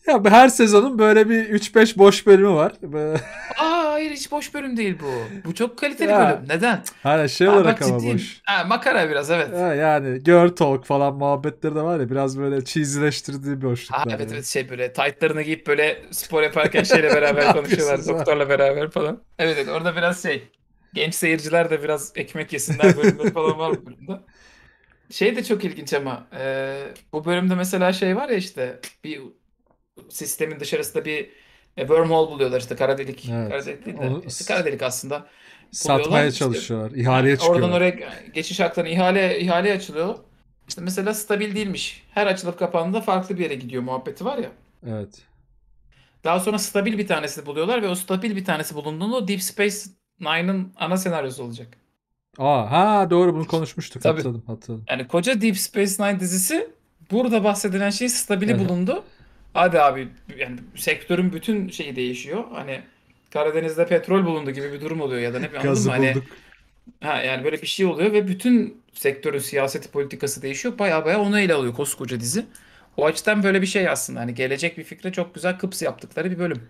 Ya her sezonun böyle bir 3-5 boş bölümü var. Aa hayır hiç boş bölüm değil bu. Bu çok kaliteli ya. bölüm. Neden? Hani şey olarak ama boş. Ha, makara biraz evet. Ha, yani girl talk falan muhabbetleri de var ya biraz böyle cheesyleştirdiği boşluklar. Ha, evet yani. evet şey böyle taytlarını giyip böyle spor yaparken şeyle beraber konuşuyorlar. doktorla beraber falan. Evet evet orada biraz şey genç seyirciler de biraz ekmek yesinler bölümleri falan var bu bölümde. Şey de çok ilginç ama e, bu bölümde mesela şey var ya işte bir sistemin dışarısında bir e, wormhole buluyorlar işte kara delik. Evet. Kara delik değil de Onu... işte kara delik aslında. Satmaya işte, çalışıyorlar. İhaleye çıkıyorlar. Oradan oraya geçiş haklarını ihale ihale açılıyor. İşte mesela stabil değilmiş. Her açılıp kapandığında farklı bir yere gidiyor muhabbeti var ya. Evet. Daha sonra stabil bir tanesi buluyorlar ve o stabil bir tanesi bulunduğunda o Deep Space Nine'ın ana senaryosu olacak. Aa, ha doğru bunu konuşmuştuk. Tabii. Hatırladım, hatırladım. Yani koca Deep Space Nine dizisi burada bahsedilen şey stabili evet. bulundu. Hadi abi yani sektörün bütün şeyi değişiyor. Hani Karadeniz'de petrol bulundu gibi bir durum oluyor ya da ne bileyim anladın mı? Hani, ha, yani böyle bir şey oluyor ve bütün sektörün siyaseti politikası değişiyor. Baya baya onu ele alıyor koskoca dizi. O açıdan böyle bir şey aslında. Hani gelecek bir fikre çok güzel kıps yaptıkları bir bölüm.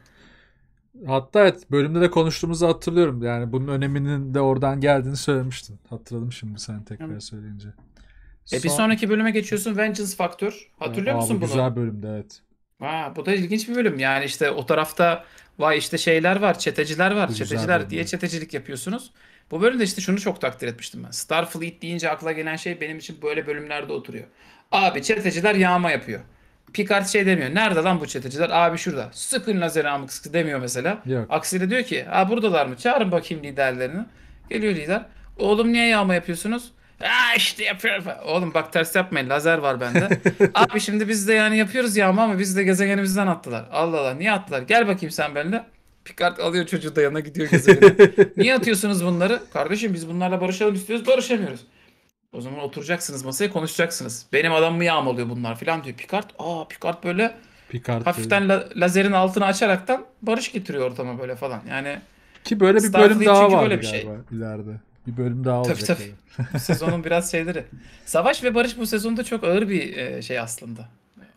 Hatta evet bölümde de konuştuğumuzu hatırlıyorum. Yani bunun öneminin de oradan geldiğini söylemiştin. Hatırladım şimdi sen tekrar evet. söyleyince. E Son... bir sonraki bölüme geçiyorsun Vengeance Factor. Hatırlıyor Aa, musun bu bunu? Güzel bölümde evet. Aa, bu da ilginç bir bölüm. Yani işte o tarafta vay işte şeyler var, çeteciler var. Bu çeteciler diye çetecilik yapıyorsunuz. Bu bölümde işte şunu çok takdir etmiştim ben. Starfleet deyince akla gelen şey benim için böyle bölümlerde oturuyor. Abi çeteciler yağma yapıyor. Picard şey demiyor. Nerede lan bu çeteciler? Abi şurada. Sıkın lazeri amık sıkı demiyor mesela. Yok. Aksine diyor ki ha buradalar mı? Çağırın bakayım liderlerini. Geliyor lider. Oğlum niye yağma yapıyorsunuz? Aa işte yapıyorum. Oğlum bak ters yapmayın. Lazer var bende. Abi şimdi biz de yani yapıyoruz yağma ama biz de gezegenimizden attılar. Allah Allah niye attılar? Gel bakayım sen benimle. Picard alıyor çocuğu da yanına gidiyor gezegene. niye atıyorsunuz bunları? Kardeşim biz bunlarla barışalım istiyoruz. Barışamıyoruz. O zaman oturacaksınız masaya konuşacaksınız. Benim adam adamımı yağmalıyor bunlar filan diyor. Picard. Aa Picard böyle Picard hafiften la- lazerin altını açaraktan barış getiriyor ortama böyle falan. Yani ki böyle bir bölüm daha var böyle bir şey. galiba ileride. Bir bölüm daha olacak. Tabii tabii. bu sezonun biraz şeyleri. Savaş ve barış bu sezonda çok ağır bir e, şey aslında.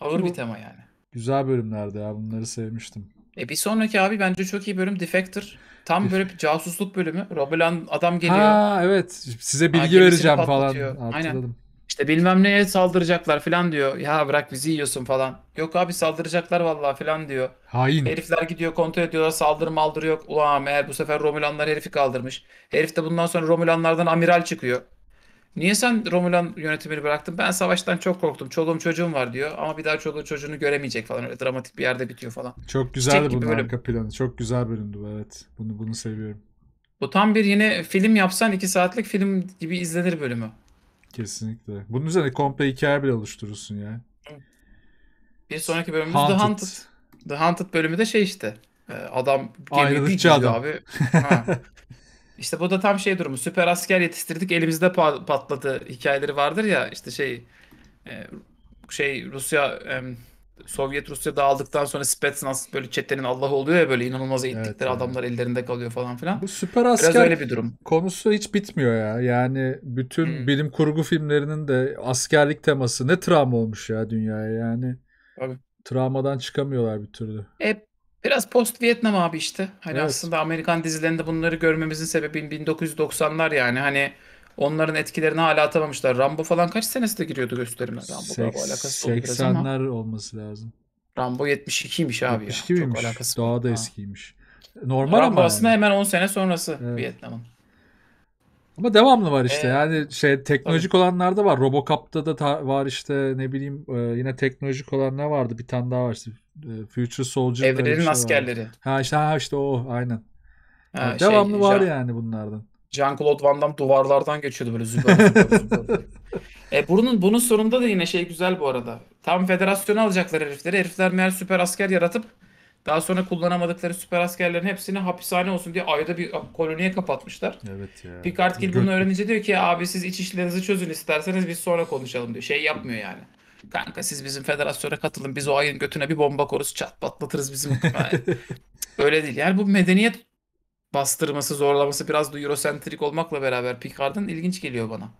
Ağır bu, bir tema yani. Güzel bölümlerdi ya bunları sevmiştim. E bir sonraki abi bence çok iyi bölüm Defector. Tam böyle bir casusluk bölümü. Robin adam geliyor. Ha evet size bilgi ha, vereceğim patlatıyor. falan. Hatırladım. Aynen. İşte bilmem neye saldıracaklar falan diyor. Ya bırak bizi yiyorsun falan. Yok abi saldıracaklar vallahi falan diyor. Hain. Herifler gidiyor kontrol ediyorlar saldırı maldırı yok. Ulan meğer bu sefer Romulanlar herifi kaldırmış. Herif de bundan sonra Romulanlardan amiral çıkıyor. Niye sen Romulan yönetimini bıraktın? Ben savaştan çok korktum. Çoluğum çocuğum var diyor ama bir daha çoluğu çocuğunu göremeyecek falan. Öyle dramatik bir yerde bitiyor falan. Çok güzel bunun bölüm. arka planı. Çok güzel bölümdü evet. Bunu bunu seviyorum. Bu tam bir yine film yapsan iki saatlik film gibi izlenir bölümü. Kesinlikle. Bunun üzerine komple hikaye bile oluşturursun ya. Bir sonraki bölümümüz Haunted. The Haunted. The Hunted bölümü de şey işte. Ee, adam gemiye adam. abi. Ha. İşte bu da tam şey durumu. Süper asker yetiştirdik elimizde pa- patladı hikayeleri vardır ya İşte şey e, şey Rusya e, Sovyet Rusya dağıldıktan sonra Spetsnaz böyle çetenin Allah'ı oluyor ya böyle inanılmaz eğittikleri evet, yani. adamlar ellerinde kalıyor falan filan. Bu süper asker Biraz öyle bir durum. konusu hiç bitmiyor ya. Yani bütün hmm. bilim kurgu filmlerinin de askerlik teması ne travma olmuş ya dünyaya yani. Tabii. Travmadan çıkamıyorlar bir türlü. E Biraz post Vietnam abi işte. Hani Evet. aslında Amerikan dizilerinde bunları görmemizin sebebi 1990'lar yani. Hani onların etkilerini hala atamamışlar. Rambo falan kaç senesinde giriyordu gösterime? Rambo galiba alakası oldu ama 80'ler olması lazım. Rambo 72'ymiş abi 72 Çok miymiş? alakası Daha da eskiymiş. Normal Rambo ama aslında yani. hemen 10 sene sonrası Evet. Vietnam'ın. Ama devamlı var işte. Ee, yani şey teknolojik tabii. olanlarda var. RoboCop'ta da ta- var işte ne bileyim e, yine teknolojik olan ne vardı? Bir tane daha var işte. E, Future Soldier. Evrenin şey askerleri. Var. Ha işte ha işte o aynen. Ha, yani şey, devamlı var Jean, yani bunlardan. Jean-Claude Van Damme duvarlardan geçiyordu böyle zübür. zübör e, bunun, bunun sonunda da yine şey güzel bu arada. Tam federasyonu alacaklar herifleri. Herifler meğer süper asker yaratıp daha sonra kullanamadıkları süper askerlerin hepsini hapishane olsun diye ayda bir koloniye kapatmışlar. Evet ya. Picard bunu öğrenince diyor ki abi siz iç işlerinizi çözün isterseniz biz sonra konuşalım diyor. Şey yapmıyor yani. Kanka siz bizim federasyona katılın biz o ayın götüne bir bomba koruz çat patlatırız bizim. Öyle değil yani bu medeniyet bastırması zorlaması biraz da Eurosentrik olmakla beraber Picard'ın ilginç geliyor bana.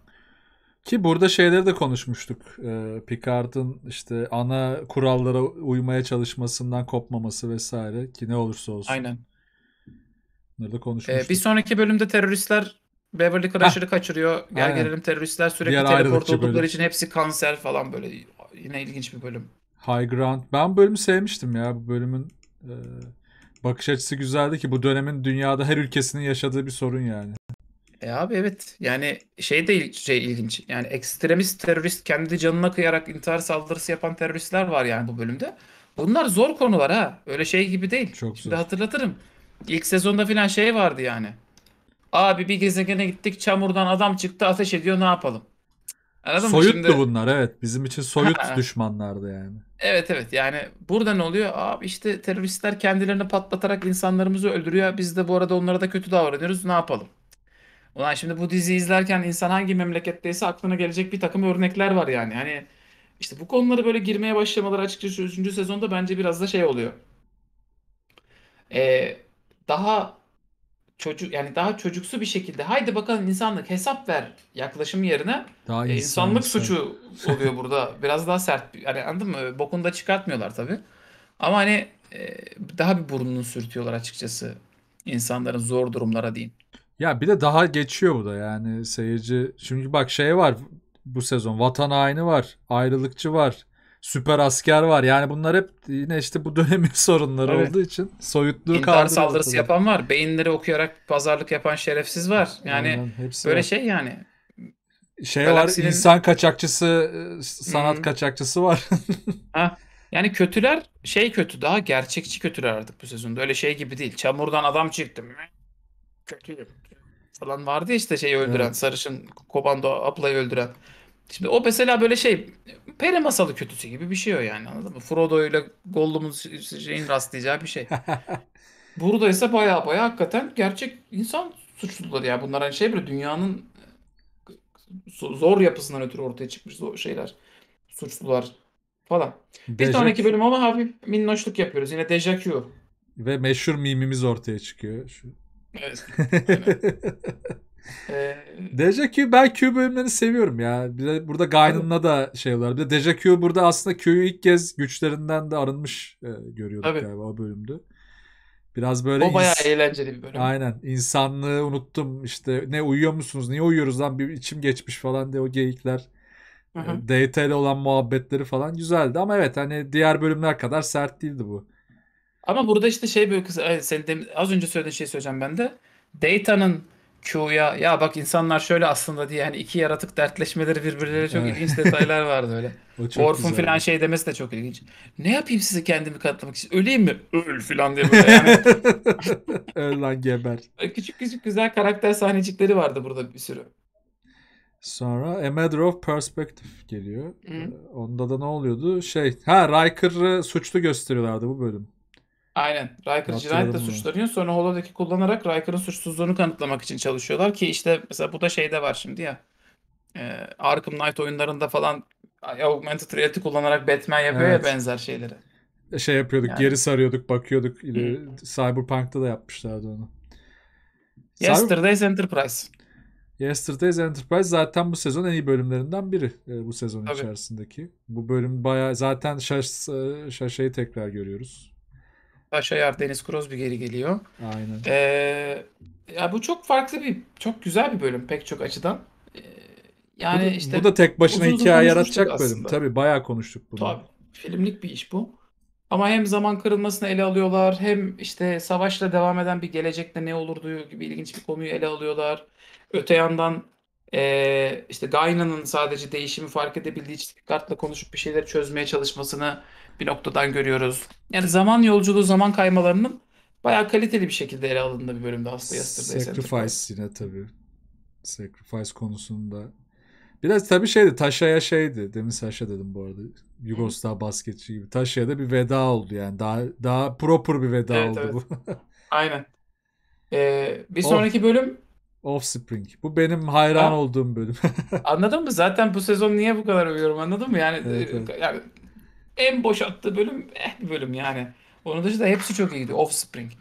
Ki burada şeyleri de konuşmuştuk. Ee, Picard'ın işte ana kurallara uymaya çalışmasından kopmaması vesaire ki ne olursa olsun. Aynen. Bunları da konuşmuştuk. Ee, bir sonraki bölümde teröristler Beverly Crusher'ı kaçırıyor. Gel Aynen. gelelim teröristler sürekli Diğer teleport oldukları bölüm. için hepsi kanser falan böyle. Yine ilginç bir bölüm. High Ground. Ben bölümü sevmiştim ya. Bu bölümün e, bakış açısı güzeldi ki bu dönemin dünyada her ülkesinin yaşadığı bir sorun yani. E abi evet yani şey değil il- şey ilginç. Yani ekstremist terörist kendi canına kıyarak intihar saldırısı yapan teröristler var yani bu bölümde. Bunlar zor konular ha. Öyle şey gibi değil. Çok Şimdi zor. hatırlatırım. ilk sezonda filan şey vardı yani. Abi bir gezegene gittik çamurdan adam çıktı ateş ediyor ne yapalım? Anladın mı? Soyuttu Şimdi bunlar evet. Bizim için soyut düşmanlardı yani. Evet evet yani burada ne oluyor? Abi işte teröristler kendilerini patlatarak insanlarımızı öldürüyor. Biz de bu arada onlara da kötü davranıyoruz. Ne yapalım? Ulan şimdi bu diziyi izlerken insan hangi memleketteyse aklına gelecek bir takım örnekler var yani. Hani işte bu konulara böyle girmeye başlamaları açıkçası 3. sezonda bence biraz da şey oluyor. Ee, daha çocuk yani daha çocuksu bir şekilde haydi bakalım insanlık hesap ver yaklaşım yerine Daha e, insanlık suçu oluyor burada. Biraz daha sert bir- hani anladın mı? Bokunda çıkartmıyorlar tabii. Ama hani e, daha bir burnunu sürtüyorlar açıkçası insanların zor durumlara diyeyim. Ya bir de daha geçiyor bu da yani seyirci. Çünkü bak şey var bu sezon. Vatan haini var. Ayrılıkçı var. Süper asker var. Yani bunlar hep yine işte bu dönemin sorunları evet. olduğu için soyutluğu İntihar saldırısı ortada. yapan var. Beyinleri okuyarak pazarlık yapan şerefsiz var. Yani Aynen, böyle var. şey yani. Şey Galaksinin... var insan kaçakçısı, e, sanat hmm. kaçakçısı var. ha. Yani kötüler şey kötü daha gerçekçi kötüler artık bu sezonda. Öyle şey gibi değil. Çamurdan adam çıktım kötü falan vardı işte şeyi öldüren evet. sarışın Kobando ablayı öldüren. Şimdi o mesela böyle şey peri masalı kötüsü gibi bir şey o yani anladın mı? Frodo ile Gollum'un şey, şey, şeyin rastlayacağı bir şey. Burada ise baya baya hakikaten gerçek insan suçluları ya. bunlar hani şey böyle dünyanın zor yapısından ötürü ortaya çıkmış zor şeyler. Suçlular falan. Bir Deja... sonraki bölüm ama hafif minnoşluk yapıyoruz. Yine Deja Q. Ve meşhur mimimiz ortaya çıkıyor. Şu Evet. ee, ben Q bölümlerini seviyorum ya. Bir de burada Gain'ınla da şey var. Bir de DJQ burada aslında Q'yu ilk kez güçlerinden de arınmış e, görüyorduk Tabii. galiba o bölümde. Biraz böyle o bayağı eğlenceli bir bölüm. Aynen. İnsanlığı unuttum işte ne uyuyor musunuz? Niye uyuyoruz lan? Bir içim geçmiş falan diye o geyikler. Hı e, hı. olan muhabbetleri falan güzeldi ama evet hani diğer bölümler kadar sert değildi bu. Ama burada işte şey böyle sen de, az önce söylediğin şeyi söyleyeceğim ben de. Data'nın Q'ya ya bak insanlar şöyle aslında diye hani iki yaratık dertleşmeleri birbirleri çok ilginç detaylar vardı öyle. Orfun falan şey demesi de çok ilginç. Ne yapayım size kendimi katlamak için? Öleyim mi? Öl falan diye böyle yani. Öl lan geber. Küçük küçük güzel karakter sahnecikleri vardı burada bir sürü. Sonra A Matter of Perspective geliyor. Hı. Ee, onda da ne oluyordu? Şey, ha Riker'ı suçlu gösteriyorlardı bu bölüm. Aynen. Riker Hatırladım cinayetle bunu. suçlanıyor. Sonra Holodeck'i kullanarak Riker'ın suçsuzluğunu kanıtlamak için çalışıyorlar ki işte mesela bu da şeyde var şimdi ya. E, Arkham Knight oyunlarında falan augmented reality kullanarak Batman yapıyor Evet. benzer şeyleri. E, şey yapıyorduk, Yani. geri sarıyorduk, bakıyorduk. ileri- Cyberpunk'ta da yapmışlardı onu. Cyber- Yesterday's Enterprise. Yesterday's Enterprise zaten bu sezon en iyi bölümlerinden biri e, bu sezon Tabii. içerisindeki. Bu bölüm baya zaten şaş, e, şaşayı tekrar görüyoruz. Başayar, Deniz Crosby geri geliyor. Aynen. Ee, ya bu çok farklı bir, çok güzel bir bölüm pek çok açıdan. Ee, yani bu da, işte bu da tek başına uzun hikaye uzun yaratacak bölüm. Aslında. Tabii bayağı konuştuk bunu. Tabii. Filmlik bir iş bu. Ama hem zaman kırılmasını ele alıyorlar, hem işte savaşla devam eden bir gelecekte ne olurdu gibi ilginç bir konuyu ele alıyorlar. Öte yandan e, işte Gaina'nın sadece değişimi fark edebildiği için kartla konuşup bir şeyler çözmeye çalışmasını bir noktadan görüyoruz. Yani zaman yolculuğu, zaman kaymalarının bayağı kaliteli bir şekilde ele alındığı bir bölümde aslında Yastır'da. Sacrifice yine tabii. Sacrifice konusunda. Biraz tabii şeydi, Taşa'ya şeydi. Demin Saşa dedim bu arada. Yugoslav basketçi gibi. Taşa'ya da bir veda oldu yani. Daha daha proper bir veda evet, oldu evet. bu. Aynen. Ee, bir sonraki of, bölüm Offspring. Bu benim hayran ha? Ah. olduğum bölüm. anladın mı? Zaten bu sezon niye bu kadar övüyorum anladın mı? Yani, evet, e, evet. yani en boş bölüm eh bir bölüm yani. Onun dışında hepsi çok iyiydi. Offspring.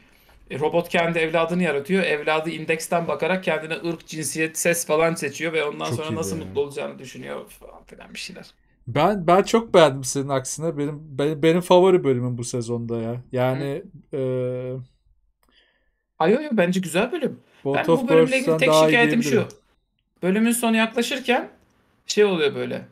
E, robot kendi evladını yaratıyor. Evladı indeksten bakarak kendine ırk, cinsiyet, ses falan seçiyor ve ondan çok sonra nasıl yani. mutlu olacağını düşünüyor falan filan bir şeyler. Ben ben çok beğendim senin aksine. Benim benim, benim favori bölümüm bu sezonda ya. Yani e... Ay yo, bence güzel bölüm. Both ben bu bölümle ilgili tek şikayetim şu. Bölümün sonu yaklaşırken şey oluyor böyle.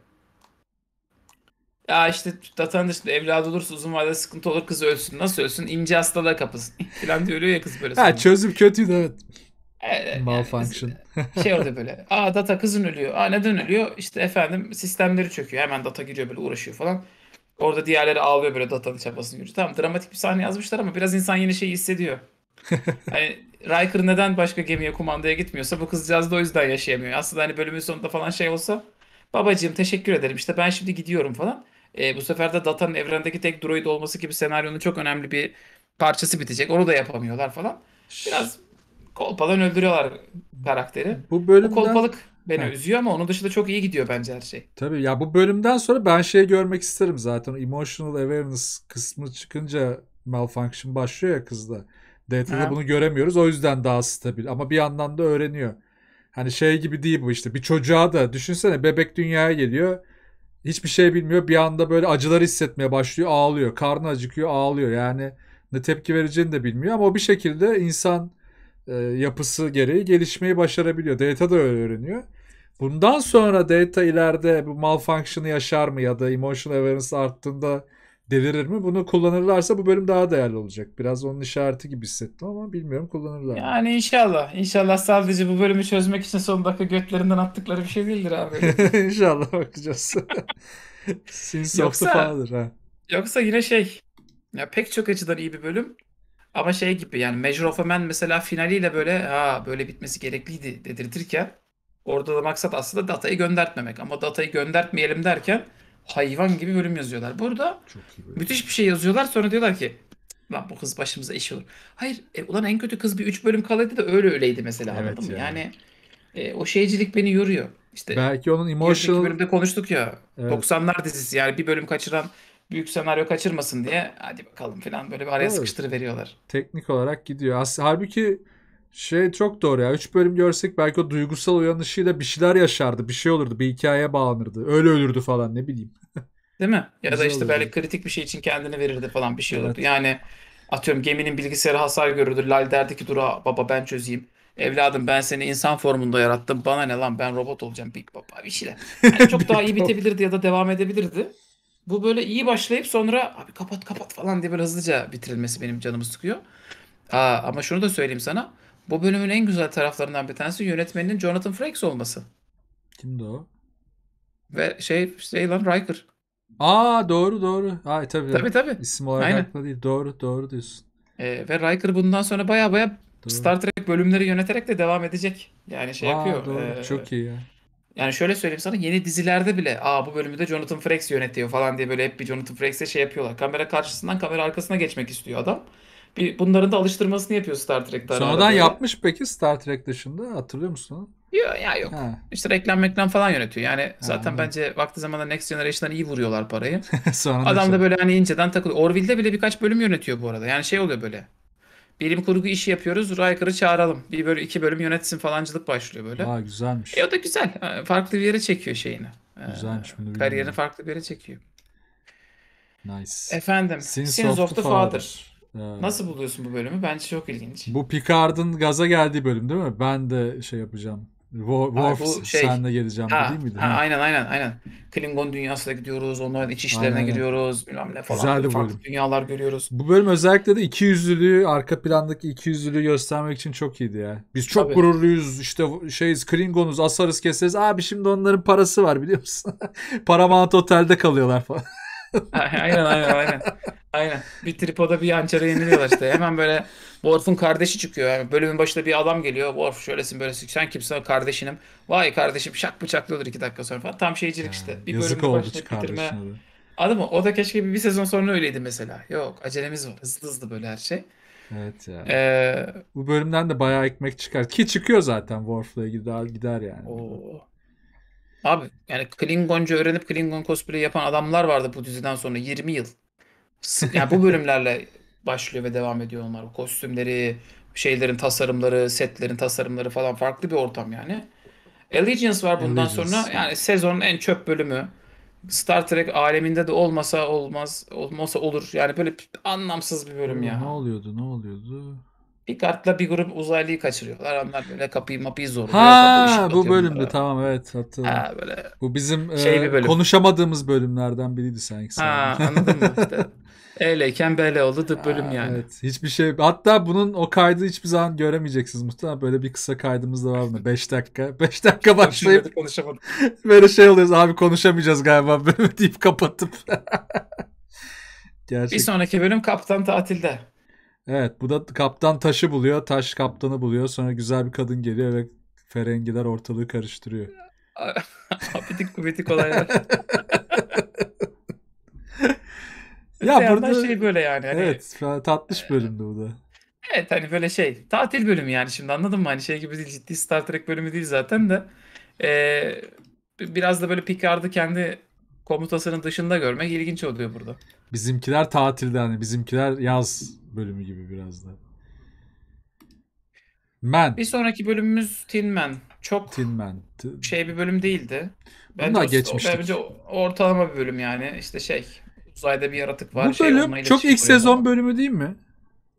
Ya işte datan işte evlad olursa uzun vadede sıkıntı olur kız ölsün. Nasıl ölsün? İnce hastalığa kapılsın. falan diyor ya kız böyle. Sonra. Ha çözüm kötüydü evet. Evet, Malfunction. Yani şey orada böyle. Aa data kızın ölüyor. Aa neden ölüyor? İşte efendim sistemleri çöküyor. Hemen data giriyor böyle uğraşıyor falan. Orada diğerleri ağlıyor böyle datanın çapasını görüyor. Tamam dramatik bir sahne yazmışlar ama biraz insan yeni şey hissediyor. hani Riker neden başka gemiye kumandaya gitmiyorsa bu kızcağız da o yüzden yaşayamıyor. Aslında hani bölümün sonunda falan şey olsa babacığım teşekkür ederim işte ben şimdi gidiyorum falan. E, bu sefer de Data'nın evrendeki tek droid olması gibi senaryonun çok önemli bir parçası bitecek. Onu da yapamıyorlar falan. Biraz kolpadan öldürüyorlar karakteri. Bu bölümden... Bu kolpalık beni ha. üzüyor ama onun dışında çok iyi gidiyor bence her şey. Tabii ya bu bölümden sonra ben şey görmek isterim zaten. Emotional awareness kısmı çıkınca malfunction başlıyor ya kızda. DT'de bunu göremiyoruz. O yüzden daha stabil. Ama bir yandan da öğreniyor. Hani şey gibi değil bu işte. Bir çocuğa da düşünsene bebek dünyaya geliyor hiçbir şey bilmiyor. Bir anda böyle acılar hissetmeye başlıyor. Ağlıyor. Karnı acıkıyor. Ağlıyor. Yani ne tepki vereceğini de bilmiyor. Ama o bir şekilde insan e, yapısı gereği gelişmeyi başarabiliyor. Data da öyle öğreniyor. Bundan sonra data ileride bu malfunction'ı yaşar mı ya da emotional awareness arttığında Delirir mi? Bunu kullanırlarsa bu bölüm daha değerli olacak. Biraz onun işareti gibi hissettim ama bilmiyorum kullanırlar. Yani inşallah. İnşallah sadece bu bölümü çözmek için son dakika götlerinden attıkları bir şey değildir abi. İnşallah bakacağız. Sins yoksa, falandır ha. Yoksa yine şey ya pek çok açıdan iyi bir bölüm. Ama şey gibi yani Major of Man mesela finaliyle böyle ha böyle bitmesi gerekliydi dedirtirken orada da maksat aslında datayı göndertmemek. Ama datayı göndertmeyelim derken hayvan gibi bölüm yazıyorlar. Burada Çok iyi böyle. müthiş bir şey yazıyorlar sonra diyorlar ki lan bu kız başımıza iş olur. Hayır e, ulan en kötü kız bir 3 bölüm kalaydı da öyle öyleydi mesela Evet anladın mı? Yani e, o şeycilik beni yoruyor. İşte Belki onun biliyorsun emotional bölümde konuştuk ya evet, 90'lar dizisi yani bir bölüm kaçıran büyük senaryo kaçırmasın diye hadi bakalım falan böyle bir araya sıkıştırı veriyorlar. teknik olarak gidiyor. As halbuki şey çok doğru ya. Üç bölüm görsek belki o duygusal uyanışıyla bir şeyler yaşardı. Bir şey olurdu. Bir hikayeye bağlanırdı. Öyle ölürdü falan ne bileyim. Değil mi? Ya Güzel da işte böyle kritik bir şey için kendini verirdi falan bir şey olurdu. Evet. Yani atıyorum geminin bilgisayarı hasar görürdü. Lal derdi ki dur ha, baba ben çözeyim. Evladım ben seni insan formunda yarattım. Bana ne lan ben robot olacağım Big baba bir şeyler. Yani çok daha iyi bitebilirdi ya da devam edebilirdi. Bu böyle iyi başlayıp sonra abi kapat kapat falan diye böyle hızlıca bitirilmesi benim canımı sıkıyor. Aa, ama şunu da söyleyeyim sana. Bu bölümün en güzel taraflarından bir tanesi yönetmeninin Jonathan Frakes olması. Kimdi o? Ve şey, şey lan Riker. Aa doğru doğru. Ay tabii. Tabii tabii. İsim olarak Aynen. aklımda değil. Doğru doğru diyorsun. Ee, ve Riker bundan sonra baya baya Star Trek bölümleri yöneterek de devam edecek. Yani şey Aa, yapıyor. Doğru. E, Çok iyi ya. Yani şöyle söyleyeyim sana yeni dizilerde bile aa bu bölümü de Jonathan Frakes yönetiyor falan diye böyle hep bir Jonathan Frakes'e şey yapıyorlar. Kamera karşısından kamera arkasına geçmek istiyor adam bir bunların da alıştırmasını yapıyor Star Trek'te. Sonradan yapmış peki Star Trek dışında hatırlıyor musun? Yok ya yok. Ha. İşte reklam reklam falan yönetiyor. Yani zaten ha, bence vakti zamanda Next Generation'dan iyi vuruyorlar parayı. Sonra Adam da böyle hani inceden takılıyor. Orville'de bile birkaç bölüm yönetiyor bu arada. Yani şey oluyor böyle. Bilim kurgu işi yapıyoruz. Riker'ı çağıralım. Bir böyle iki bölüm yönetsin falancılık başlıyor böyle. Aa güzelmiş. E o da güzel. Farklı bir yere çekiyor şeyini. Güzelmiş. Bunu Kariyerini farklı bir yere çekiyor. Nice. Efendim. Sins, Sins of, of the Father. Father. Evet. Nasıl buluyorsun bu bölümü? Bence çok ilginç. Bu Picard'ın gaza geldiği bölüm değil mi? Ben de şey yapacağım. Worf Wo- şey, senle geleceğim ha, değil miydi? Ha, ha, aynen aynen aynen. Klingon dünyasına gidiyoruz. Onların iç işlerine aynen. giriyoruz. Bilmem ne falan. Güzeldi Farklı bölüm. dünyalar görüyoruz. Bu bölüm özellikle de iki yüzlülüğü, arka plandaki iki yüzlülüğü göstermek için çok iyiydi ya. Biz çok Tabii. gururluyuz. işte şeyiz Klingon'uz, asarız keseriz. Abi şimdi onların parası var biliyor musun? Paramount Otel'de kalıyorlar falan. aynen aynen aynen. Aynen. Bir tripoda bir hançere yeniliyorlar işte. Hemen böyle Worf'un kardeşi çıkıyor. Yani bölümün başında bir adam geliyor. Worf şöylesin böylesin. Sen kimsin kardeşinim. Vay kardeşim şak bıçaklıyordur iki dakika sonra falan. Tam şeycilik işte. Bir Yazık bölümün oldu başında bitirme. Adı mı? O da keşke bir, bir sezon sonra öyleydi mesela. Yok acelemiz var. Hızlı hızlı böyle her şey. Evet ya. Ee, Bu bölümden de bayağı ekmek çıkar. Ki çıkıyor zaten Worf'la gider, gider yani. Oo. Abi yani Klingonca öğrenip Klingon cosplay yapan adamlar vardı bu diziden sonra 20 yıl yani bu bölümlerle başlıyor ve devam ediyor onlar. kostümleri, şeylerin tasarımları, setlerin tasarımları falan farklı bir ortam yani. Allegiance var bundan Allegiance. sonra. Yani sezonun en çöp bölümü. Star Trek aleminde de olmasa olmaz, olmasa olur. Yani böyle anlamsız bir bölüm ya. Ne oluyordu, ne oluyordu? Bir kartla bir grup uzaylıyı kaçırıyorlar. Onlar böyle kapıyı mapıyı zorluyor. Ha bu bölümde tamam evet hatırladım. Ha, böyle bu bizim şey e, bir bölüm. konuşamadığımız bölümlerden biriydi sanki. Ha, anladın mı? İşte Eyleyken böyle oldu da bölüm yani. Evet. Hiçbir şey. Hatta bunun o kaydı hiçbir zaman göremeyeceksiniz muhtemelen. Böyle bir kısa kaydımız da var mı? 5 dakika. 5 dakika başlayıp konuşamadık. böyle şey oluyoruz abi konuşamayacağız galiba böyle deyip kapatıp. Gerçek. Bir sonraki bölüm kaptan tatilde. Evet bu da kaptan taşı buluyor. Taş kaptanı buluyor. Sonra güzel bir kadın geliyor ve ferengiler ortalığı karıştırıyor. Abidik gubidik olaylar ya bir burada şey böyle yani. Hani, evet tatlış ee, bölümdü bu da. Evet hani böyle şey tatil bölümü yani şimdi anladın mı? Hani şey gibi değil ciddi Star Trek bölümü değil zaten de. Ee, biraz da böyle Picard'ı kendi komutasının dışında görmek ilginç oluyor burada. Bizimkiler tatilde hani bizimkiler yaz bölümü gibi biraz da. Men. Bir sonraki bölümümüz Tin Man. Çok Tin Man. şey bir bölüm değildi. Bence Bunu da geçmiştik. O, bence ortalama bir bölüm yani işte şey uzayda bir yaratık var. Bu şey çok ilk sezon falan. bölümü değil mi?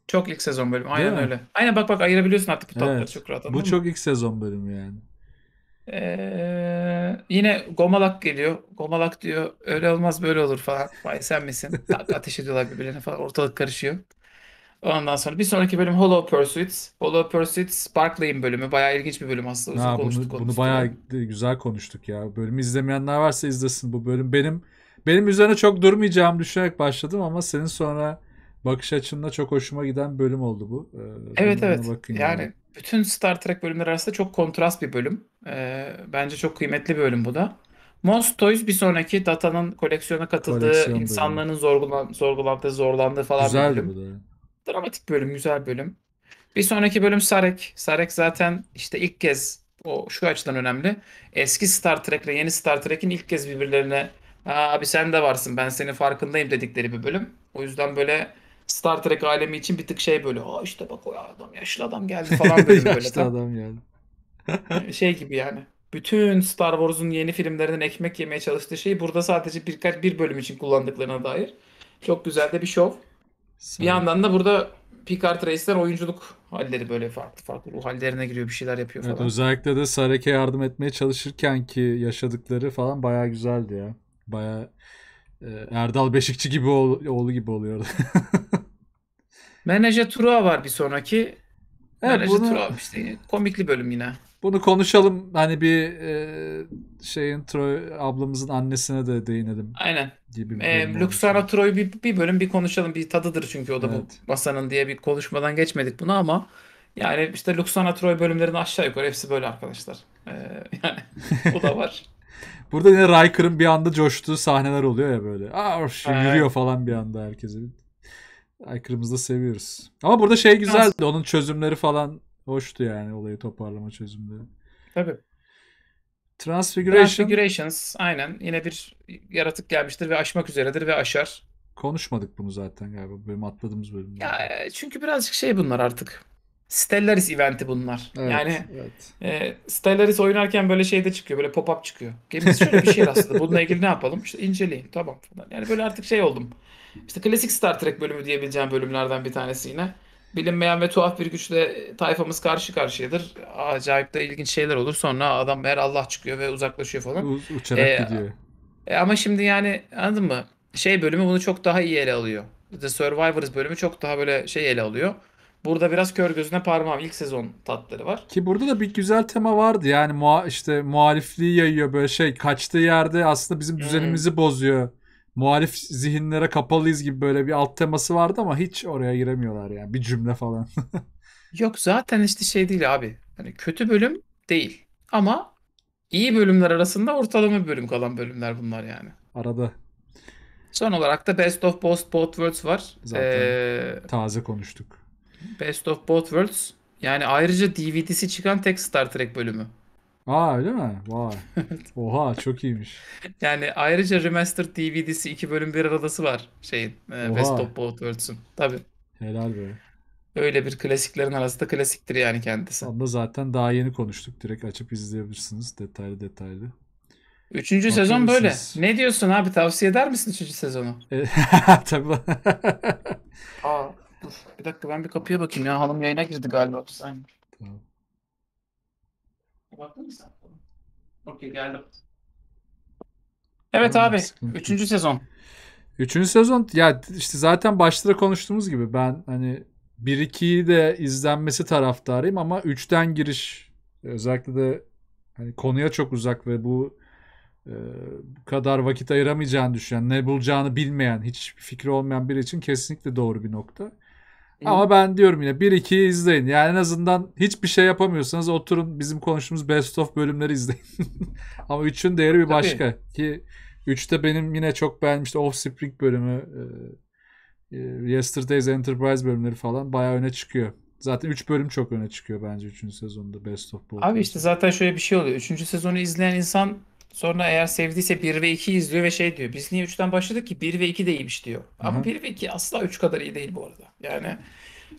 Çok ilk sezon bölümü aynen değil öyle. Mi? Aynen bak bak ayırabiliyorsun artık bu tatları evet. çok rahat. Bu çok mı? ilk sezon bölümü yani. Ee, yine Gomalak geliyor. Gomalak diyor öyle olmaz böyle olur falan. Vay sen misin? Ateş ediyorlar birbirlerine falan. Ortalık karışıyor. Ondan sonra bir sonraki bölüm Hollow Pursuits. Hollow Pursuits Barclay'in bölümü. Bayağı ilginç bir bölüm aslında. Uzun ha, bunu, konuştuk. Bunu bayağı güzel konuştuk ya. Bölümü izlemeyenler varsa izlesin. Bu bölüm benim benim üzerine çok durmayacağım düşünerek başladım ama senin sonra bakış açınla çok hoşuma giden bölüm oldu bu. Ee, evet evet. yani. yani bütün Star Trek bölümleri arasında çok kontrast bir bölüm. Ee, bence çok kıymetli bir bölüm bu da. Mons Toys bir sonraki Data'nın koleksiyona katıldığı, Koleksiyon insanların zorgulan, zorgulandığı, zorlandığı falan güzel bir bölüm. Bu da. Dramatik bölüm, güzel bölüm. Bir sonraki bölüm Sarek. Sarek zaten işte ilk kez o şu açıdan önemli. Eski Star Trek'le yeni Star Trek'in ilk kez birbirlerine Ha abi sen de varsın ben senin farkındayım dedikleri bir bölüm. O yüzden böyle Star Trek alemi için bir tık şey böyle ha işte bak o adam yaşlı adam geldi falan bölüm böyle. Yaşlı tam. adam geldi. şey gibi yani. Bütün Star Wars'un yeni filmlerinden ekmek yemeye çalıştığı şeyi burada sadece birkaç bir bölüm için kullandıklarına dair. Çok güzel de bir şov. Sen... Bir yandan da burada Picard Reis'ler oyunculuk halleri böyle farklı farklı ruh hallerine giriyor bir şeyler yapıyor falan. Evet, özellikle de Sarek'e yardım etmeye çalışırken ki yaşadıkları falan bayağı güzeldi ya. Baya e, Erdal Beşikçi gibi oğlu, oğlu gibi oluyordu. Menajer Tura var bir sonraki. Evet, Menajer bunu... Tura işte komikli bölüm yine. Bunu konuşalım. Hani bir e, şeyin Troy ablamızın annesine de değinelim. Aynen. Gibi bir e, Luxana Troy'u bir, bir bölüm bir konuşalım. Bir tadıdır çünkü o da evet. bu masanın diye bir konuşmadan geçmedik bunu ama yani işte Luxana Troy bölümlerinin aşağı yukarı hepsi böyle arkadaşlar. E, yani o da var. Burada yine Riker'ın bir anda coştuğu sahneler oluyor ya böyle. Aa, şey yürüyor falan bir anda herkesi Riker'ımızı da seviyoruz. Ama burada şey güzeldi. Onun çözümleri falan hoştu yani. Olayı toparlama çözümleri. Tabii. Transfiguration. Transfigurations aynen. Yine bir yaratık gelmiştir ve aşmak üzeredir ve aşar. Konuşmadık bunu zaten galiba. Bölüm atladığımız bölümde. Ya, e, çünkü birazcık şey bunlar artık. Stellaris eventi bunlar. Evet, yani evet. E, Stellaris oynarken böyle şey de çıkıyor. Böyle pop-up çıkıyor. Biz şöyle bir şey aslında. Bununla ilgili ne yapalım? İşte inceleyin. Tamam. Yani böyle artık şey oldum. İşte klasik Star Trek bölümü diyebileceğim bölümlerden bir tanesi yine. Bilinmeyen ve tuhaf bir güçle tayfamız karşı karşıyadır. Acayip de ilginç şeyler olur. Sonra adam her Allah çıkıyor ve uzaklaşıyor falan. U- uçarak ee, gidiyor. E, ama şimdi yani anladın mı? Şey bölümü bunu çok daha iyi ele alıyor. The Survivors bölümü çok daha böyle şey ele alıyor. Burada biraz kör gözüne parmağım. İlk sezon tatları var. Ki burada da bir güzel tema vardı. Yani mua, işte muhalifliği yayıyor böyle şey. Kaçtığı yerde aslında bizim hmm. düzenimizi hmm. bozuyor. Muhalif zihinlere kapalıyız gibi böyle bir alt teması vardı ama hiç oraya giremiyorlar yani. Bir cümle falan. Yok zaten işte şey değil abi. Hani kötü bölüm değil. Ama iyi bölümler arasında ortalama bölüm kalan bölümler bunlar yani. Arada. Son olarak da Best of Both, Both Worlds var. Zaten ee, taze konuştuk. Best of Both Worlds. Yani ayrıca DVD'si çıkan tek Star Trek bölümü. Aa öyle mi? Vay. Oha çok iyiymiş. yani ayrıca Remastered DVD'si iki bölüm bir aradası var şeyin. E, Oha. Best of Both Worlds'un. Tabii. Helal be. Öyle bir klasiklerin arasında klasiktir yani kendisi. Onda zaten daha yeni konuştuk. Direkt açıp izleyebilirsiniz detaylı detaylı. Üçüncü sezon böyle. Ne diyorsun abi? Tavsiye eder misin üçüncü sezonu? E, tabii. Aa, Dur bir dakika ben bir kapıya bakayım ya. Hanım yayına girdi galiba. Bir saniye. Tamam. Baktın mı sen? Okey geldim. Evet abi. Üçüncü sezon. Üçüncü sezon ya işte zaten başta konuştuğumuz gibi ben hani 1-2'yi de izlenmesi taraftarıyım ama 3'ten giriş özellikle de hani konuya çok uzak ve bu e, bu kadar vakit ayıramayacağını düşünen, ne bulacağını bilmeyen, hiç fikri olmayan biri için kesinlikle doğru bir nokta. Ama ben diyorum yine 1-2'yi izleyin. Yani en azından hiçbir şey yapamıyorsanız oturun bizim konuştuğumuz best of bölümleri izleyin. Ama 3'ün değeri bir Tabii. başka. Ki 3'te benim yine çok beğenmişti Offspring bölümü, e, e, Yesterday's Enterprise bölümleri falan bayağı öne çıkıyor. Zaten 3 bölüm çok öne çıkıyor bence 3. sezonda Best of Both. Abi işte zaten şöyle bir şey oluyor. 3. sezonu izleyen insan Sonra eğer sevdiyse 1 ve 2 izliyor ve şey diyor. Biz niye 3'ten başladık ki? 1 ve 2 de iyiymiş diyor. Ama Hı. 1 ve 2 asla 3 kadar iyi değil bu arada. Yani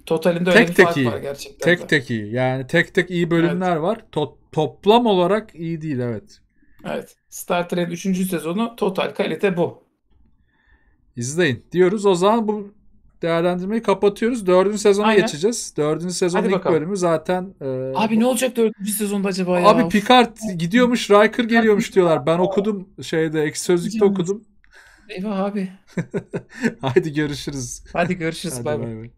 totalinde öyle tek bir tek fark iyi. var gerçekten. Tek tek iyi. Yani tek tek iyi bölümler evet. var. To- toplam olarak iyi değil evet. Evet. Star Trek'in 3. sezonu total kalite bu. İzleyin diyoruz. O zaman bu değerlendirmeyi kapatıyoruz. Dördüncü sezona Aynen. geçeceğiz. Dördüncü sezon ilk bakalım. bölümü zaten... E, abi ne olacak dördüncü sezonda acaba ya? Abi Picard gidiyormuş, Riker geliyormuş diyorlar. Ben okudum şeyde, ek sözlükte okudum. Eyvah abi. Haydi görüşürüz. Hadi görüşürüz. Hadi bay bay. bay.